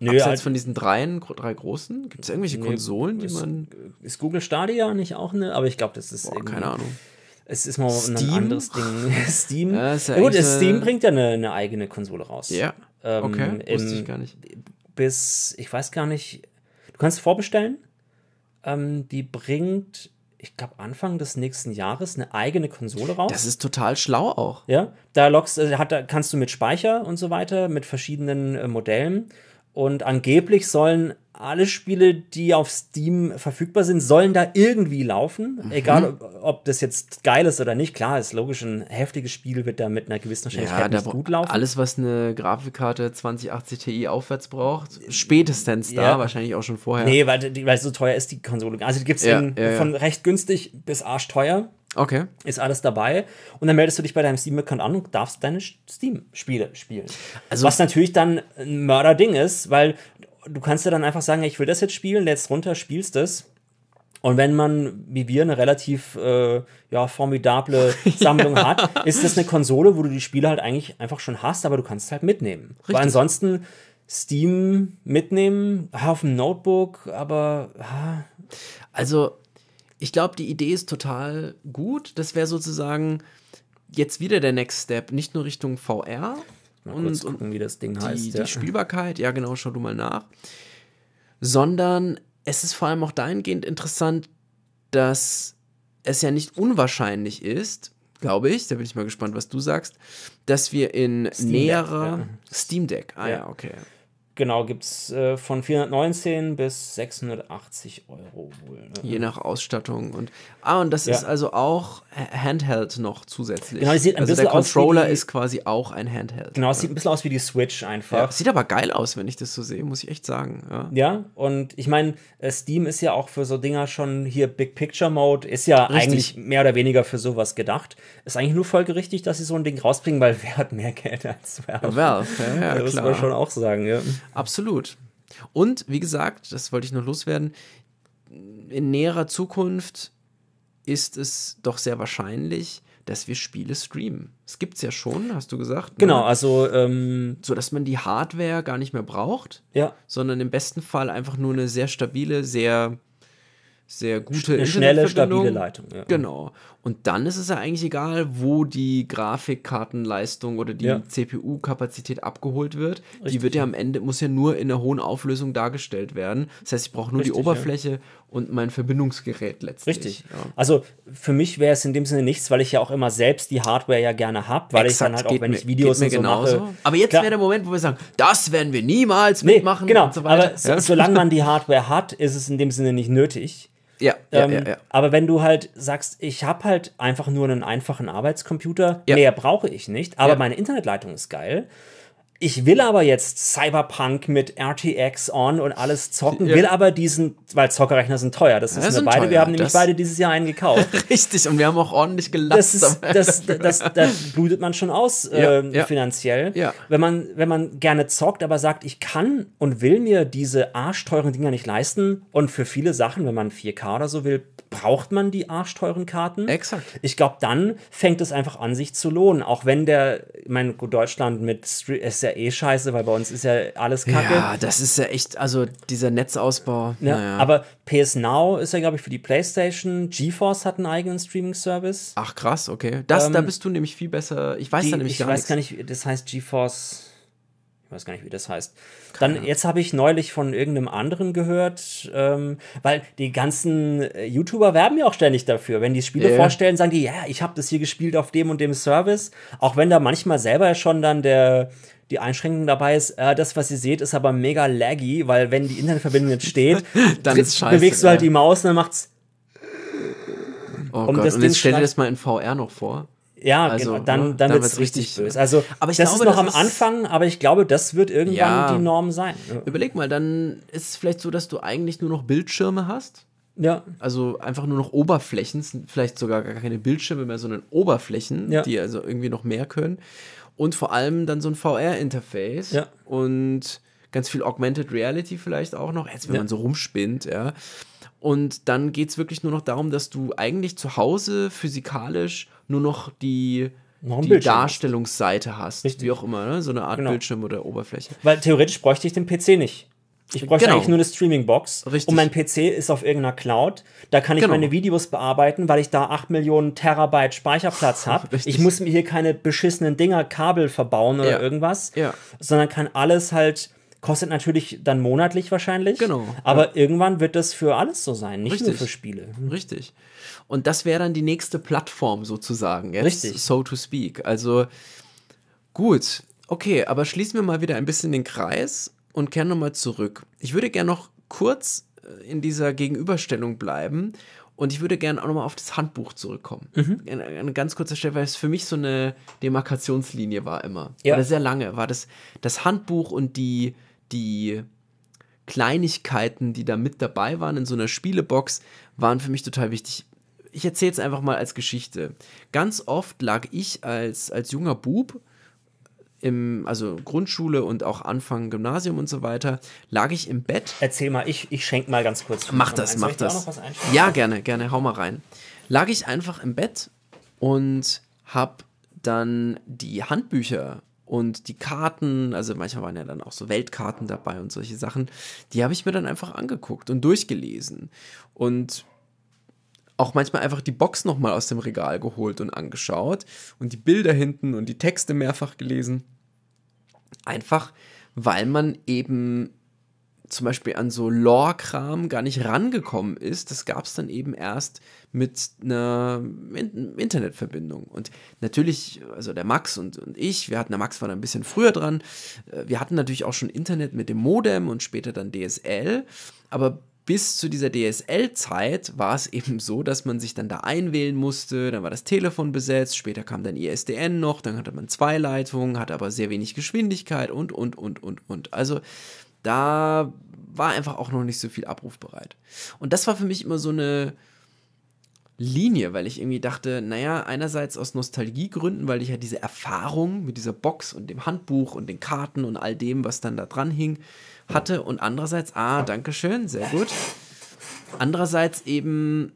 abseits halt, von diesen dreien, drei großen, gibt es irgendwelche nö, Konsolen, die ist, man. Ist Google Stadia nicht auch eine? Aber ich glaube, das ist. Boah, keine Ahnung. Es ist mal Steam? ein anderes Ding. Steam. Ja, ja ja, gut, Steam bringt ja eine, eine, eigene Konsole raus. Ja. Ähm, okay. Wusste ich gar nicht. Bis, ich weiß gar nicht. Du kannst vorbestellen. Ähm, die bringt, ich glaube, Anfang des nächsten Jahres eine eigene Konsole raus. Das ist total schlau auch. Ja, da logst, also äh, hat, kannst du mit Speicher und so weiter, mit verschiedenen äh, Modellen. Und angeblich sollen alle Spiele, die auf Steam verfügbar sind, sollen da irgendwie laufen. Mhm. Egal, ob, ob, das jetzt geil ist oder nicht. Klar, ist logisch, ein heftiges Spiel wird da mit einer gewissen Wahrscheinlichkeit ja, nicht gut laufen. Alles, was eine Grafikkarte 2080 Ti aufwärts braucht, spätestens ja. da, wahrscheinlich auch schon vorher. Nee, weil, weil so teuer ist die Konsole. Also die gibt es ja, von recht günstig bis arschteuer. Okay. Ist alles dabei. Und dann meldest du dich bei deinem Steam-Account an und darfst deine Steam-Spiele spielen. Also, Was natürlich dann ein Mörderding ist, weil du kannst ja dann einfach sagen, ich will das jetzt spielen, lädst runter, spielst es. Und wenn man, wie wir, eine relativ äh, ja, formidable Sammlung ja. hat, ist das eine Konsole, wo du die Spiele halt eigentlich einfach schon hast, aber du kannst es halt mitnehmen. Richtig. Weil ansonsten Steam mitnehmen, ah, auf dem Notebook, aber. Ha. Ah. Also, ich glaube, die Idee ist total gut. Das wäre sozusagen jetzt wieder der Next Step, nicht nur Richtung VR, Mal und, kurz gucken, und wie das Ding die, heißt. Ja. Die Spielbarkeit, ja genau, schau du mal nach. Sondern es ist vor allem auch dahingehend interessant, dass es ja nicht unwahrscheinlich ist, glaube ich, da bin ich mal gespannt, was du sagst, dass wir in Steam näherer Deck, ja. Steam Deck, ah ja, ja okay genau, gibt es äh, von 419 bis 680 Euro wohl. Ne? Je nach Ausstattung. Und, ah, und das ja. ist also auch Handheld noch zusätzlich. Genau, sieht ein also bisschen der Controller aus die, ist quasi auch ein Handheld. Genau, es ja. sieht ein bisschen aus wie die Switch einfach. Ja, sieht aber geil aus, wenn ich das so sehe, muss ich echt sagen. Ja, und ich meine, äh, Steam ist ja auch für so Dinger schon hier Big Picture Mode, ist ja Richtig. eigentlich mehr oder weniger für sowas gedacht. Ist eigentlich nur folgerichtig, dass sie so ein Ding rausbringen, weil wer hat mehr Geld als Valve? Valve, ja, ja, das klar. muss man schon auch sagen, ja. Absolut. Und wie gesagt, das wollte ich noch loswerden, in näherer Zukunft ist es doch sehr wahrscheinlich, dass wir Spiele streamen. Es gibt es ja schon, hast du gesagt. Ne? Genau, ne? also. Ähm, so, dass man die Hardware gar nicht mehr braucht, ja. sondern im besten Fall einfach nur eine sehr stabile, sehr sehr gute Eine schnelle, stabile Leitung. Ja. Genau. Und dann ist es ja eigentlich egal, wo die Grafikkartenleistung oder die ja. CPU-Kapazität abgeholt wird. Richtig, die wird ja am Ende, muss ja nur in der hohen Auflösung dargestellt werden. Das heißt, ich brauche nur Richtig, die Oberfläche ja. und mein Verbindungsgerät letztlich. Richtig. Also für mich wäre es in dem Sinne nichts, weil ich ja auch immer selbst die Hardware ja gerne habe, weil Exakt, ich dann halt auch, wenn ich Videos mir genauso. So mache, aber jetzt wäre der Moment, wo wir sagen, das werden wir niemals nee, mitmachen genau, und so weiter. Aber solange man die Hardware hat, ist es in dem Sinne nicht nötig. Ja, ähm, ja, ja, Aber wenn du halt sagst, ich habe halt einfach nur einen einfachen Arbeitscomputer, mehr brauche ich nicht, aber meine Internetleitung ist geil ich will aber jetzt Cyberpunk mit RTX on und alles zocken, will aber diesen, weil Zockerrechner sind teuer. Das ja, wissen wir beide. Teuer. Wir haben nämlich das beide dieses Jahr einen gekauft. Richtig, und wir haben auch ordentlich gelacht. Das, das, das, das, blutet man schon aus äh, ja, ähm, ja. Wenn, man, wenn man gerne zockt, aber sagt, ich kann und will mir diese arschteuren Dinger nicht leisten. Und für viele Sachen, wenn man 4K oder so will, braucht man die arschteuren Karten. Exakt. Ich glaube, dann fängt es einfach an, sich zu lohnen. Auch wenn der, mein Deutschland mit Street, ist äh, ja eh scheiße, weil bei uns ist ja alles kacke. Ja, das ist ja echt, also dieser Netzausbau. Ja, naja. Aber PS Now ist ja, glaube ich, für die PlayStation. GeForce hat einen eigenen Streaming-Service. Ach krass, okay. Das, ähm, da bist du nämlich viel besser. Ich weiß die, da nämlich ich gar, weiß gar nicht, das heißt GeForce. Ich weiß gar nicht, wie das heißt. Keine. Dann, jetzt habe ich neulich von irgendeinem anderen gehört, ähm, weil die ganzen äh, YouTuber werben ja auch ständig dafür. Wenn die Spiele yeah. vorstellen, sagen die, ja, ich habe das hier gespielt auf dem und dem Service. Auch wenn da manchmal selber schon dann der, die Einschränkung dabei ist, äh, das, was ihr seht, ist aber mega laggy, weil wenn die Internetverbindung jetzt steht, dann tritt, scheiße, bewegst du halt ey. die Maus und dann macht's. Oh und Gott, und jetzt stell dir das mal in VR noch vor. Ja, genau, also, genau, dann, dann, dann wird es richtig, richtig böse. Also, aber ich das glaube, ist noch das am Anfang, aber ich glaube, das wird irgendwann ja. die Norm sein. Überleg mal, dann ist es vielleicht so, dass du eigentlich nur noch Bildschirme hast. Ja. Also einfach nur noch Oberflächen, vielleicht sogar gar keine Bildschirme mehr, sondern Oberflächen, ja. die also irgendwie noch mehr können. Und vor allem dann so ein VR-Interface ja. und ganz viel Augmented Reality vielleicht auch noch, jetzt wenn ja. man so rumspinnt, ja. Und dann geht es wirklich nur noch darum, dass du eigentlich zu Hause physikalisch nur noch die noch die Darstellungsseite hast, Richtig. wie auch immer, ne? so eine Art genau. Bildschirm oder Oberfläche. Weil theoretisch bräuchte ich den PC nicht. Ich bräuchte genau. eigentlich nur eine Streaming-Box. Und mein PC ist auf irgendeiner Cloud. Da kann ich genau. meine Videos bearbeiten, weil ich da 8 Millionen Terabyte Speicherplatz habe. Ich muss mir hier keine beschissenen Dinger, Kabel verbauen oder ja. irgendwas, ja. sondern kann alles halt. Kostet natürlich dann monatlich wahrscheinlich. Genau. Aber ja. irgendwann wird das für alles so sein, nicht Richtig. nur für Spiele. Richtig. Und das wäre dann die nächste Plattform sozusagen. Jetzt, Richtig. So to speak. Also gut. Okay, aber schließen wir mal wieder ein bisschen den Kreis und kehre nochmal zurück. Ich würde gerne noch kurz äh, in dieser Gegenüberstellung bleiben und ich würde gerne auch nochmal auf das Handbuch zurückkommen. Mhm. An, an ganz kurzer Stelle, weil es für mich so eine Demarkationslinie war immer. Ja. Oder sehr lange war das, das Handbuch und die, die Kleinigkeiten, die da mit dabei waren in so einer Spielebox, waren für mich total wichtig. Ich erzähle es einfach mal als Geschichte. Ganz oft lag ich als, als junger Bub im, also Grundschule und auch Anfang Gymnasium und so weiter, lag ich im Bett. Erzähl mal, ich, ich schenke mal ganz kurz. Mach das, mach das. ja, gerne, gerne, hau mal rein. Lag ich einfach im Bett und hab dann die Handbücher und die Karten, also manchmal waren ja dann auch so Weltkarten dabei und solche Sachen, die habe ich mir dann einfach angeguckt und durchgelesen. Und auch manchmal einfach die Box nochmal aus dem Regal geholt und angeschaut und die Bilder hinten und die Texte mehrfach gelesen. Einfach, weil man eben zum Beispiel an so Lore-Kram gar nicht rangekommen ist. Das gab es dann eben erst mit einer Internetverbindung. Und natürlich, also der Max und, und ich, wir hatten, der Max war da ein bisschen früher dran, äh, wir hatten natürlich auch schon Internet mit dem Modem und später dann DSL, aber bis zu dieser DSL-Zeit war es eben so, dass man sich dann da einwählen musste, dann war das Telefon besetzt, später kam dann ISDN noch, dann hatte man zwei Leitungen, hatte aber sehr wenig Geschwindigkeit und, und, und, und, und. Also da war einfach auch noch nicht so viel abrufbereit. Und das war für mich immer so eine, Linie, weil ich irgendwie dachte, naja, einerseits aus Nostalgiegründen, weil ich ja diese Erfahrung mit dieser Box und dem Handbuch und den Karten und all dem, was dann da dran hing, hatte und andererseits, ah, danke schön, sehr gut. Andererseits eben,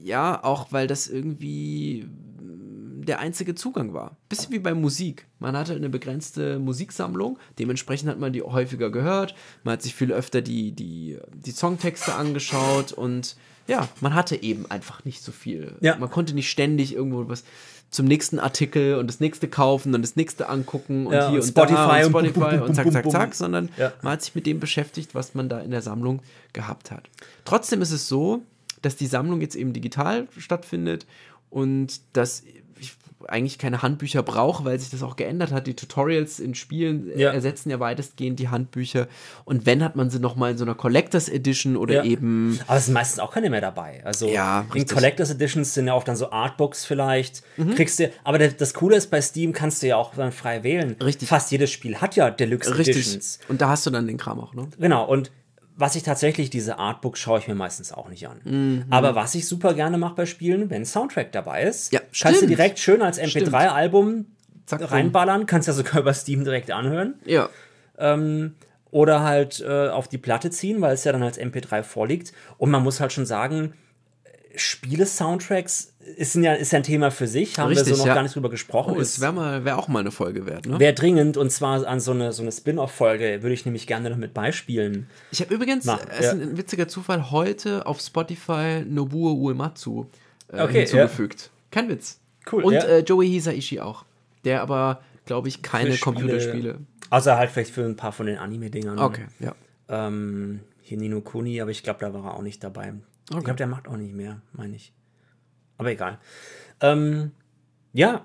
ja, auch weil das irgendwie mm, der einzige Zugang war. Bisschen wie bei Musik. Man hatte eine begrenzte Musiksammlung, dementsprechend hat man die häufiger gehört, man hat sich viel öfter die, die, die Songtexte angeschaut und ja, man hatte eben einfach nicht so viel. Ja. Man konnte nicht ständig irgendwo was zum nächsten Artikel und das nächste kaufen und das nächste angucken und ja, hier und Spotify da und Spotify und, bum, bum, bum, und zack, zack, zack, sondern ja. man hat sich mit dem beschäftigt, was man da in der Sammlung gehabt hat. Trotzdem ist es so, dass die Sammlung jetzt eben digital stattfindet und dass eigentlich keine Handbücher brauche, weil sich das auch geändert hat. Die Tutorials in Spielen äh, ja. ersetzen ja weitestgehend die Handbücher. Und wenn, hat man sie nochmal in so einer Collectors Edition oder ja. eben. Aber es sind meistens auch keine mehr dabei. Also ja, in richtig. Collectors Editions sind ja auch dann so Artbooks vielleicht. Mhm. Kriegst du. Aber das Coole ist, bei Steam kannst du ja auch dann frei wählen. Richtig. Fast jedes Spiel hat ja Deluxe richtig. Editions. Und da hast du dann den Kram auch, ne? Genau. Und was ich tatsächlich, diese Artbooks schaue ich mir meistens auch nicht an. Mhm. Aber was ich super gerne mache bei Spielen, wenn Soundtrack dabei ist, ja, kannst du direkt schön als MP3-Album reinballern, kannst ja sogar über Steam direkt anhören. Ja. Ähm, oder halt äh, auf die Platte ziehen, weil es ja dann als MP3 vorliegt. Und man muss halt schon sagen, Spiele-Soundtracks ist ja, ist ein Thema für sich, haben Richtig, wir so noch ja. gar nicht drüber gesprochen. Oh, es wäre wär auch mal eine Folge wert, ne? Wäre dringend und zwar an so eine, so eine Spin-off-Folge würde ich nämlich gerne noch mit beispielen. Ich habe übrigens, Na, äh, es ist ein witziger Zufall, heute auf Spotify Nobuo Uematsu äh, okay, hinzugefügt. Kein Witz. Cool. Und äh, Joey Hisaishi auch, der aber, glaube ich, keine Spiele, Computerspiele. Außer halt vielleicht für ein paar von den Anime-Dingern. Okay, ja. Ähm, hier Nino Kuni, aber ich glaube, da war er auch nicht dabei. Okay. Ich glaube, der macht auch nicht mehr, meine ich. Aber egal. Ähm, ja,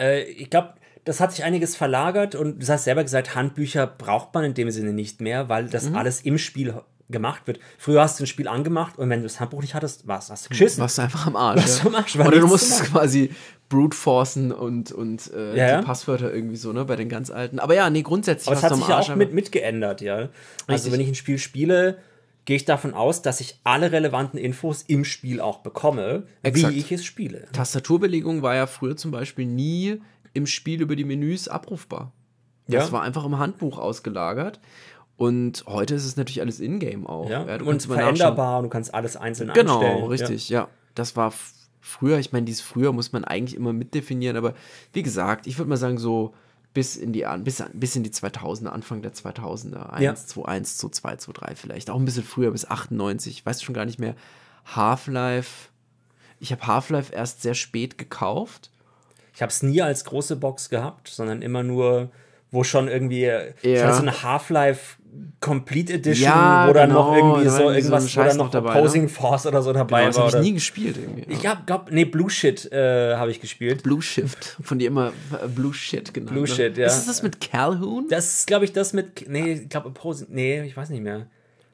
äh, ich glaube, das hat sich einiges verlagert und du hast selber gesagt, Handbücher braucht man in dem Sinne nicht mehr, weil das mhm. alles im Spiel gemacht wird. Früher hast du ein Spiel angemacht und wenn du das Handbuch nicht hattest, warst, hast du geschissen. Warst du einfach am Arsch. Warst ja. am Arsch Oder du musstest quasi brute forcen und, und äh, ja. die Passwörter irgendwie so, ne, bei den ganz alten. Aber ja, nee, grundsätzlich Aber es hat sich ja auch mit, mitgeändert, ja. Also, Richtig. wenn ich ein Spiel spiele, gehe ich davon aus, dass ich alle relevanten Infos im Spiel auch bekomme, Exakt. wie ich es spiele. Tastaturbelegung war ja früher zum Beispiel nie im Spiel über die Menüs abrufbar. Das war einfach im Handbuch ausgelagert. Und heute ist es natürlich alles Ingame auch. Ja. Ja, und veränderbar, du kannst alles einzeln genau, Genau, richtig, ja. ja. Das war früher, ich meine, dieses früher muss man eigentlich immer mitdefinieren, aber wie gesagt, ich würde mal sagen, so bis in die, bis, bis in die 2000er, Anfang der 2000er, 1, 2, ja. 2, 2, 3 vielleicht, auch ein bisschen früher, bis 98, Weißt du schon gar nicht mehr. Half-Life, ich habe Half-Life erst sehr spät gekauft. Ich habe es nie als große Box gehabt, sondern immer nur, wo schon irgendwie ja. so eine Half-Life Complete Edition, ja, wo dann genau, noch irgendwie so irgendwas, wo dann noch dabei, ne? Opposing ne? Force oder so dabei genau, das war. Das habe ich nie gespielt irgendwie. Ich glaube, glaub, nee, Blue Shit äh, habe ich gespielt. Blue Shift, von dir immer äh, Blue Shit genannt. Blue ne? Shit, ja. Ist das, das mit Calhoun? Das ist, glaube ich, das mit, nee, ich glaube Opposing, nee, ich weiß nicht mehr.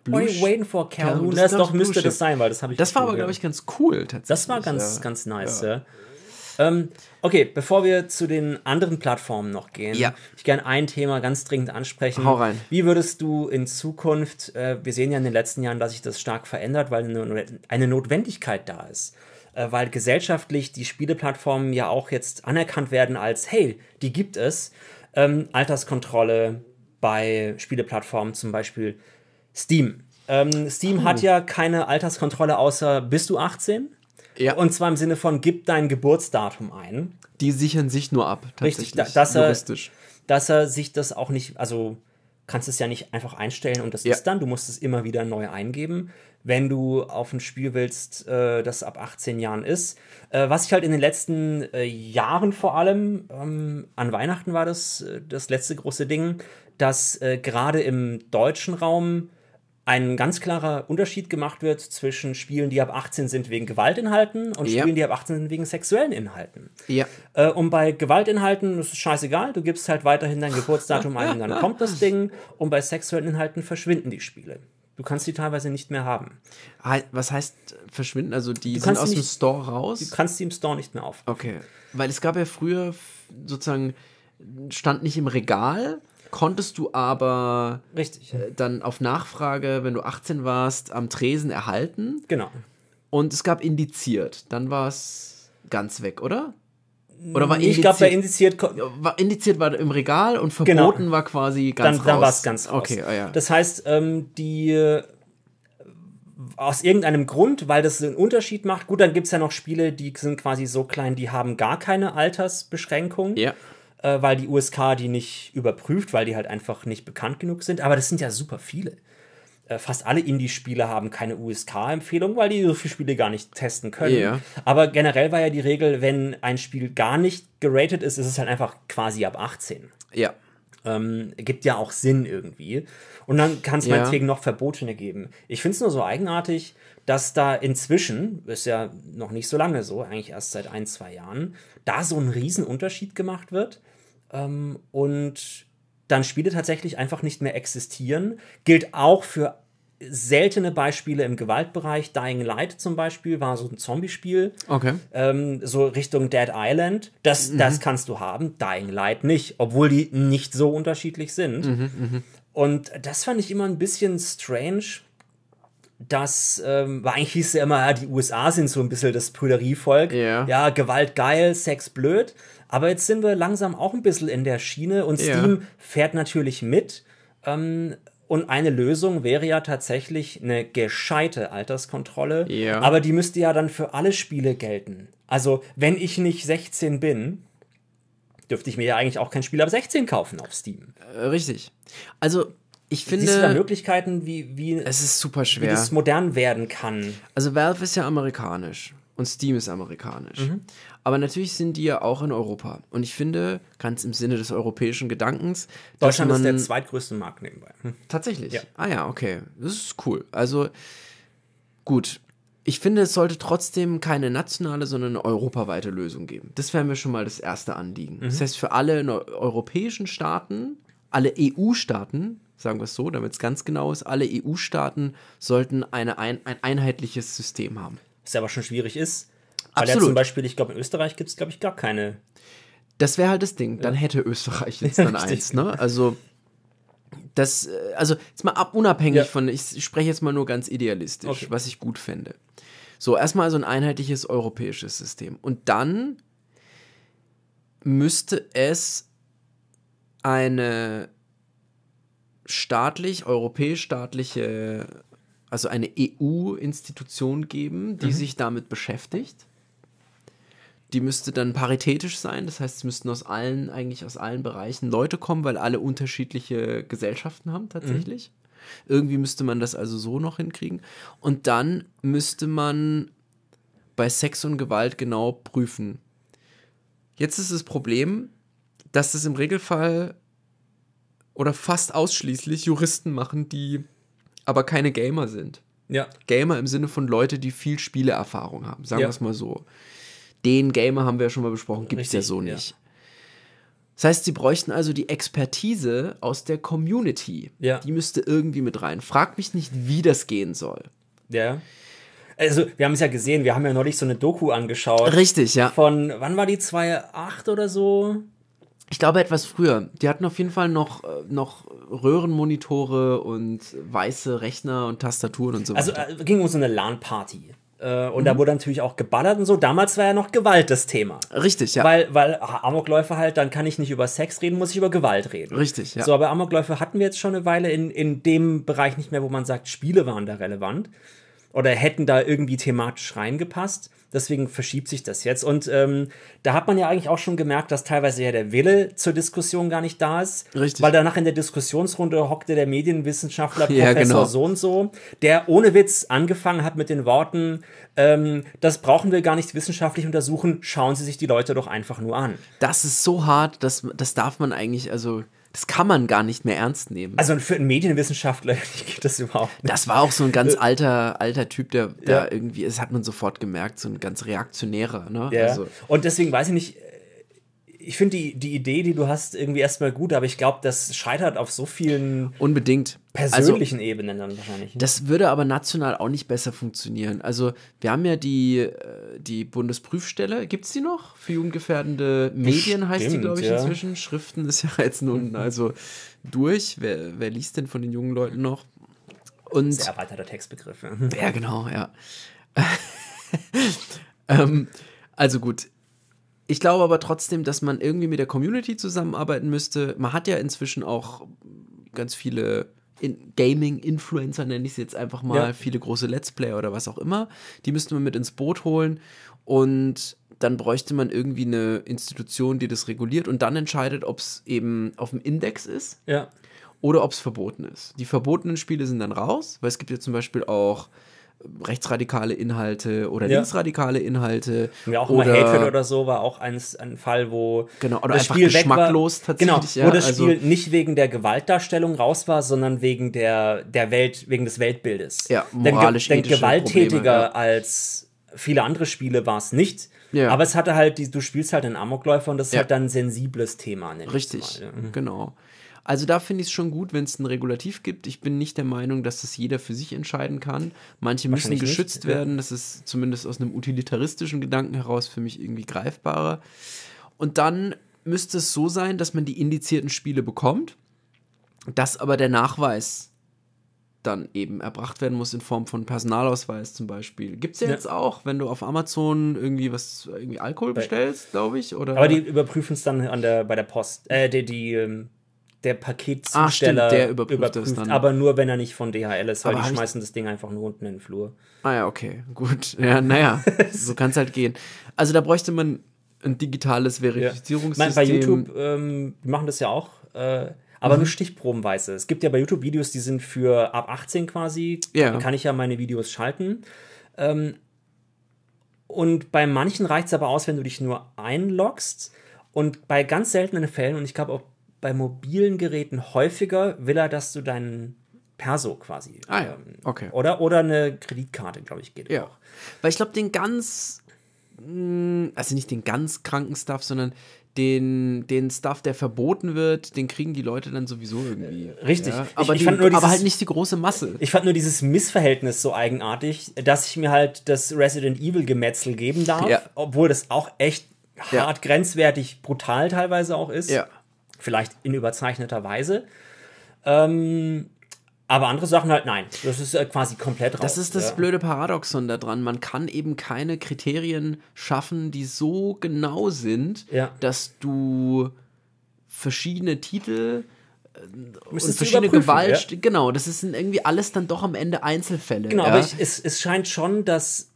Blue Are you waiting for Calhoun? Calhoun das, das doch müsste das sein, weil das habe ich. Das war aber, glaube ich, ganz cool tatsächlich. Das war ganz, ja. ganz nice, ja. ja. Ähm, okay, bevor wir zu den anderen Plattformen noch gehen, ja. ich gerne ein Thema ganz dringend ansprechen. Hau rein. Wie würdest du in Zukunft, äh, wir sehen ja in den letzten Jahren, dass sich das stark verändert, weil eine, eine Notwendigkeit da ist äh, weil gesellschaftlich die Spieleplattformen ja auch jetzt anerkannt werden als, hey, die gibt es. Ähm, Alterskontrolle bei Spieleplattformen, zum Beispiel Steam. Ähm, Steam oh. hat ja keine Alterskontrolle außer, bist du 18? Ja. Und zwar im Sinne von, gib dein Geburtsdatum ein. Die sichern sich nur ab, tatsächlich. Richtig, dass er, juristisch. Dass er sich das auch nicht, also kannst es ja nicht einfach einstellen und das ja. ist dann. Du musst es immer wieder neu eingeben, wenn du auf ein Spiel willst, äh, das ab 18 Jahren ist. Äh, was ich halt in den letzten äh, Jahren vor allem, ähm, an Weihnachten war das äh, das letzte große Ding, dass äh, gerade im deutschen Raum ein ganz klarer Unterschied gemacht wird zwischen Spielen, die ab 18 sind wegen Gewaltinhalten und ja. Spielen, die ab 18 sind wegen sexuellen Inhalten. Ja. Äh, und bei Gewaltinhalten ist es scheißegal, du gibst halt weiterhin dein Geburtsdatum ein und dann kommt das Ding. Und bei sexuellen Inhalten verschwinden die Spiele. Du kannst die teilweise nicht mehr haben. Was heißt verschwinden? Also die sind aus nicht, dem Store raus? Du kannst sie im Store nicht mehr aufrufen. Okay. Weil es gab ja früher sozusagen, stand nicht im Regal, konntest du aber Richtig. Äh, dann auf Nachfrage, wenn du 18 warst, am Tresen erhalten. Genau. Und es gab indiziert. Dann war es ganz weg, oder? Oder war indiziert? Ich glaube, bei indiziert. War indiziert war im Regal und genau. verboten genau. war quasi ganz dann, raus. Dann war es ganz raus. Okay, oh ja. Das heißt, ähm, die. Äh, aus irgendeinem Grund, weil das einen Unterschied macht. Gut, dann gibt es ja noch Spiele, die sind quasi so klein, die haben gar keine Altersbeschränkung. Ja äh, weil die USK die nicht überprüft, weil die halt einfach nicht bekannt genug sind. Aber das sind ja super viele. Äh, fast alle Indie-Spiele haben keine USK-Empfehlung, weil die so viele Spiele gar nicht testen können. Yeah. Aber generell war ja die Regel, wenn ein Spiel gar nicht geratet ist, ist es halt einfach quasi ab 18. Ja. Ähm, gibt ja auch Sinn irgendwie. Und dann kann es ja. meinetwegen noch Verbotene geben. Ich finde es nur so eigenartig, dass da inzwischen, ist ja noch nicht so lange so, eigentlich erst seit ein, zwei Jahren, da so ein Riesenunterschied gemacht wird ähm, und dann Spiele tatsächlich einfach nicht mehr existieren. Gilt auch für seltene Beispiele im Gewaltbereich. Dying Light zum Beispiel war so ein Zombie-Spiel. Okay. Ähm, so Richtung Dead Island. Das, mhm. das kannst du haben, Dying Light nicht, obwohl die nicht so unterschiedlich sind. Mhm, mh. Und das fand ich immer ein bisschen strange. Das ähm, war eigentlich hieß ja immer, ja, die USA sind so ein bisschen das Prüderievolk. Yeah. Ja, Gewalt geil, Sex blöd. Aber jetzt sind wir langsam auch ein bisschen in der Schiene und Steam ja. fährt natürlich mit. Ähm, und eine Lösung wäre ja tatsächlich eine gescheite Alterskontrolle. Ja. Aber die müsste ja dann für alle Spiele gelten. Also, wenn ich nicht 16 bin, dürfte ich mir ja eigentlich auch kein Spiel ab 16 kaufen auf Steam. Äh, richtig. Also, ich finde. Siehst Möglichkeiten, wie, wie, es ist super schwer. wie das modern werden kann? Also, Valve ist ja amerikanisch und Steam ist amerikanisch. Mhm. Aber natürlich sind die ja auch in Europa. Und ich finde, ganz im Sinne des europäischen Gedankens. Deutschland man, ist der zweitgrößte Markt nebenbei. Hm. Tatsächlich. Ja. Ah ja, okay. Das ist cool. Also gut. Ich finde, es sollte trotzdem keine nationale, sondern eine europaweite Lösung geben. Das wäre mir schon mal das erste Anliegen. Mhm. Das heißt, für alle europäischen Staaten, alle EU-Staaten, sagen wir es so, damit es ganz genau ist, alle EU-Staaten sollten eine, ein, ein einheitliches System haben. Was aber schon schwierig ist. Weil Absolut. ja zum Beispiel, ich glaube, in Österreich gibt es, glaube ich, gar keine. Das wäre halt das Ding. Dann hätte Österreich jetzt dann eins, ne? Also, das, äh, also, jetzt mal ab, unabhängig ja. von, ich spreche jetzt mal nur ganz idealistisch, okay. was ich gut fände. So, erstmal so ein einheitliches europäisches System. Und dann müsste es eine staatlich, europäisch-staatliche also eine EU-Institution geben, die mhm. sich damit beschäftigt. Die müsste dann paritätisch sein, das heißt, es müssten aus allen, eigentlich aus allen Bereichen Leute kommen, weil alle unterschiedliche Gesellschaften haben tatsächlich. Mhm. Irgendwie müsste man das also so noch hinkriegen. Und dann müsste man bei Sex und Gewalt genau prüfen. Jetzt ist das Problem, dass das im Regelfall oder fast ausschließlich Juristen machen, die aber keine Gamer sind. Ja. Gamer im Sinne von Leute, die viel Spieleerfahrung haben, sagen ja. wir es mal so. Den Gamer haben wir ja schon mal besprochen, gibt es ja so nicht. Ja. Das heißt, sie bräuchten also die Expertise aus der Community. Ja. Die müsste irgendwie mit rein. Frag mich nicht, wie das gehen soll. Ja. Also, wir haben es ja gesehen, wir haben ja neulich so eine Doku angeschaut. Richtig, ja. Von, wann war die 2.8 oder so? Ich glaube etwas früher. Die hatten auf jeden Fall noch, äh, noch Röhrenmonitore und weiße Rechner und Tastaturen und so also, weiter. Also ging um so eine LAN-Party. Äh, und mhm. da wurde natürlich auch geballert und so. Damals war ja noch Gewalt das Thema. Richtig, ja. Weil, weil Amokläufe halt, dann kann ich nicht über Sex reden, muss ich über Gewalt reden. Richtig, ja. So, aber Amokläufe hatten wir jetzt schon eine Weile in, in dem Bereich nicht mehr, wo man sagt, Spiele waren da relevant oder hätten da irgendwie thematisch reingepasst. Deswegen verschiebt sich das jetzt. Und ähm, da hat man ja eigentlich auch schon gemerkt, dass teilweise ja der Wille zur Diskussion gar nicht da ist. Richtig. Weil danach in der Diskussionsrunde hockte der Medienwissenschaftler Professor ja, genau. so und so, der ohne Witz angefangen hat mit den Worten, ähm, das brauchen wir gar nicht wissenschaftlich untersuchen, schauen Sie sich die Leute doch einfach nur an. Das ist so hart, das, das darf man eigentlich, also das kann man gar nicht mehr ernst nehmen. Also für einen Medienwissenschaftler geht das überhaupt nicht. Das war auch so ein ganz äh, alter, alter Typ, der, der ja. irgendwie, das hat man sofort gemerkt, so ein ganz reaktionärer. Ne? Ja. Also. Und deswegen weiß ich nicht, ich finde die, die Idee, die du hast, irgendwie erstmal gut, aber ich glaube, das scheitert auf so vielen Unbedingt. Also, persönlichen also, Ebenen dann wahrscheinlich. Ne? Das würde aber national auch nicht besser funktionieren. Also, wir haben ja die, äh, die Bundesprüfstelle, gibt es die noch? Für jugendgefährdende Medien Bestimmt, heißt die, glaube ich, ja. inzwischen. Schriften ist ja jetzt nun mhm. also durch. Wer, wer liest denn von den jungen Leuten noch? Und Sehr erweiterter Textbegriff. Ja, ja genau, ja. ähm, also gut, ich glaube aber trotzdem, dass man irgendwie mit der Community zusammenarbeiten müsste. Man hat ja inzwischen auch ganz viele in Gaming-Influencer, nenne ich es jetzt einfach mal, ja. viele große Let's Player oder was auch immer. Die müsste man mit ins Boot holen und dann bräuchte man irgendwie eine Institution, die das reguliert und dann entscheidet, ob es eben auf dem Index ist ja. oder ob es verboten ist. Die verbotenen Spiele sind dann raus, weil es gibt ja zum Beispiel auch rechtsradikale Inhalte oder ja. linksradikale Inhalte. Ja, auch oder, mal Hatred oder so war auch ein, ein Fall, wo genau, oder das einfach Spiel geschmacklos genau, tatsächlich. Genau, ja, wo das also, Spiel nicht wegen der Gewaltdarstellung raus war, sondern wegen der, der Welt, wegen des Weltbildes. Ja, moralisch Denn, denn gewalttätiger Probleme, ja. als viele andere Spiele war es nicht. Ja. Aber es hatte halt, du spielst halt einen Amokläufer und das ist halt dann ein sensibles Thema. Richtig, mal, mhm. genau. Also da finde ich es schon gut, wenn es ein Regulativ gibt. Ich bin nicht der Meinung, dass das jeder für sich entscheiden kann. Manche müssen geschützt nicht. werden. Das ist zumindest aus einem utilitaristischen Gedanken heraus für mich irgendwie greifbarer. Und dann müsste es so sein, dass man die indizierten Spiele bekommt, dass aber der Nachweis dann eben erbracht werden muss in Form von Personalausweis zum Beispiel. Gibt es ja, ja, jetzt auch, wenn du auf Amazon irgendwie was, irgendwie Alkohol bestellst, glaube ich, oder? Aber die überprüfen es dann an der, bei der Post, äh, die, die ähm, der Paketzusteller Ach, stimmt, der überprüft, überprüft es dann. aber nur wenn er nicht von DHL ist, weil aber die schmeißen das Ding einfach nur unten in den Flur. Ah ja, okay, gut. Ja, naja, so kann es halt gehen. Also da bräuchte man ein digitales Verifizierungssystem. Ja. bei YouTube ähm, machen das ja auch, äh, aber mhm. nur stichprobenweise. Es gibt ja bei YouTube Videos, die sind für ab 18 quasi, ja. kann ich ja meine Videos schalten. Ähm, und bei manchen reicht es aber aus, wenn du dich nur einloggst. Und bei ganz seltenen Fällen, und ich glaube auch bei mobilen Geräten häufiger will er, dass du deinen Perso quasi. Ah, ja. Ähm, okay. Oder, oder eine Kreditkarte, glaube ich, geht ja. auch. Weil ich glaube, den ganz, mm, also nicht den ganz kranken Stuff, sondern den, den Stuff, der verboten wird, den kriegen die Leute dann sowieso irgendwie. Äh, richtig. Ja? Aber, ich, ich die, dieses, aber halt nicht die große Masse. Ich fand nur dieses Missverhältnis so eigenartig, dass ich mir halt das Resident Evil Gemetzel geben darf, ja. obwohl das auch echt hart grenzwertig, brutal teilweise auch ist. Ja. Vielleicht in überzeichneter Weise. Ähm, aber andere Sachen halt nein. Das ist äh, quasi komplett raus. Das ist das ja. blöde Paradoxon da dran. Man kann eben keine Kriterien schaffen, die so genau sind, ja. dass du verschiedene Titel äh, Müsstest und verschiedene Gewalt. Ja? Genau, das sind irgendwie alles dann doch am Ende Einzelfälle. Genau, aber ich, es, es scheint schon, dass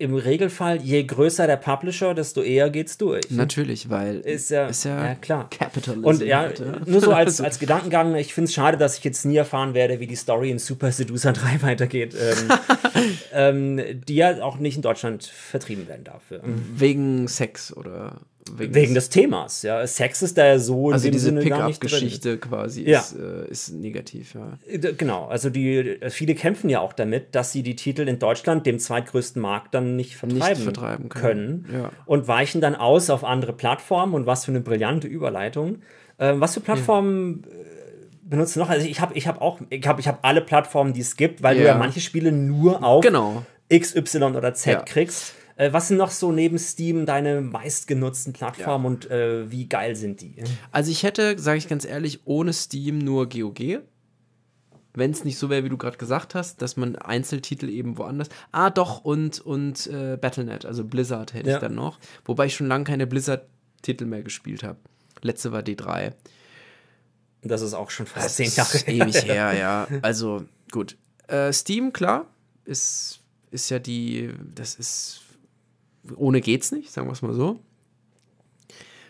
im Regelfall, je größer der Publisher, desto eher geht's durch. Natürlich, weil ist ja, ist ja, ja klar. Capitalism. Und ja, Alter. nur so als, als Gedankengang, ich finde es schade, dass ich jetzt nie erfahren werde, wie die Story in Super Seducer 3 weitergeht, ähm, ähm, die ja auch nicht in Deutschland vertrieben werden darf. Wegen Sex oder Wegen, wegen des, des Themas, ja. Sex ist da ja so also in also diese nicht geschichte quasi ja. ist, äh, ist, negativ, ja. Äh, genau, also die äh, viele kämpfen ja auch damit, dass sie die Titel in Deutschland, dem zweitgrößten Markt, dann nicht vertreiben, nicht vertreiben können, können ja. und weichen dann aus auf andere Plattformen und was für eine brillante Überleitung. Äh, was für Plattformen ja. Äh, benutzt du noch? Also ich habe ich hab auch, ich habe ich hab alle Plattformen, die es gibt, weil du ja manche Spiele nur auf genau. XY oder Z kriegst. Äh, was sind noch so neben Steam deine meistgenutzten Plattformen ja. und äh, wie geil sind die? Also ich hätte, sage ich ganz ehrlich, ohne Steam nur GOG. Wenn es nicht so wäre, wie du gerade gesagt hast, dass man Einzeltitel eben woanders. Ah, doch, und, und äh, Battlenet, also Blizzard hätte ja. ich dann noch. Wobei ich schon lange keine Blizzard-Titel mehr gespielt habe. Letzte war D3. Das ist auch schon fast das zehn Jahre her. Ewig her, ja. Also gut. Äh, Steam, klar, ist, ist ja die, das ist ohne geht's nicht, sagen wir es mal so.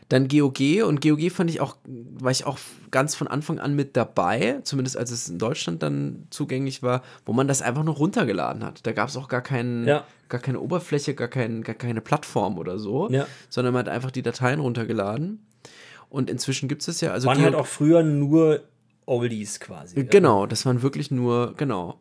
Dann GOG und GOG fand ich auch, war ich auch ganz von Anfang an mit dabei, zumindest als es in Deutschland dann zugänglich war, wo man das einfach nur runtergeladen hat. Da gab es auch gar, keinen, ja. gar keine Oberfläche, gar, kein, gar keine Plattform oder so, ja. sondern man hat einfach die Dateien runtergeladen. Und inzwischen gibt es das ja. Also waren halt auch früher nur Oldies quasi. Genau, ja. Also. das waren wirklich nur, genau.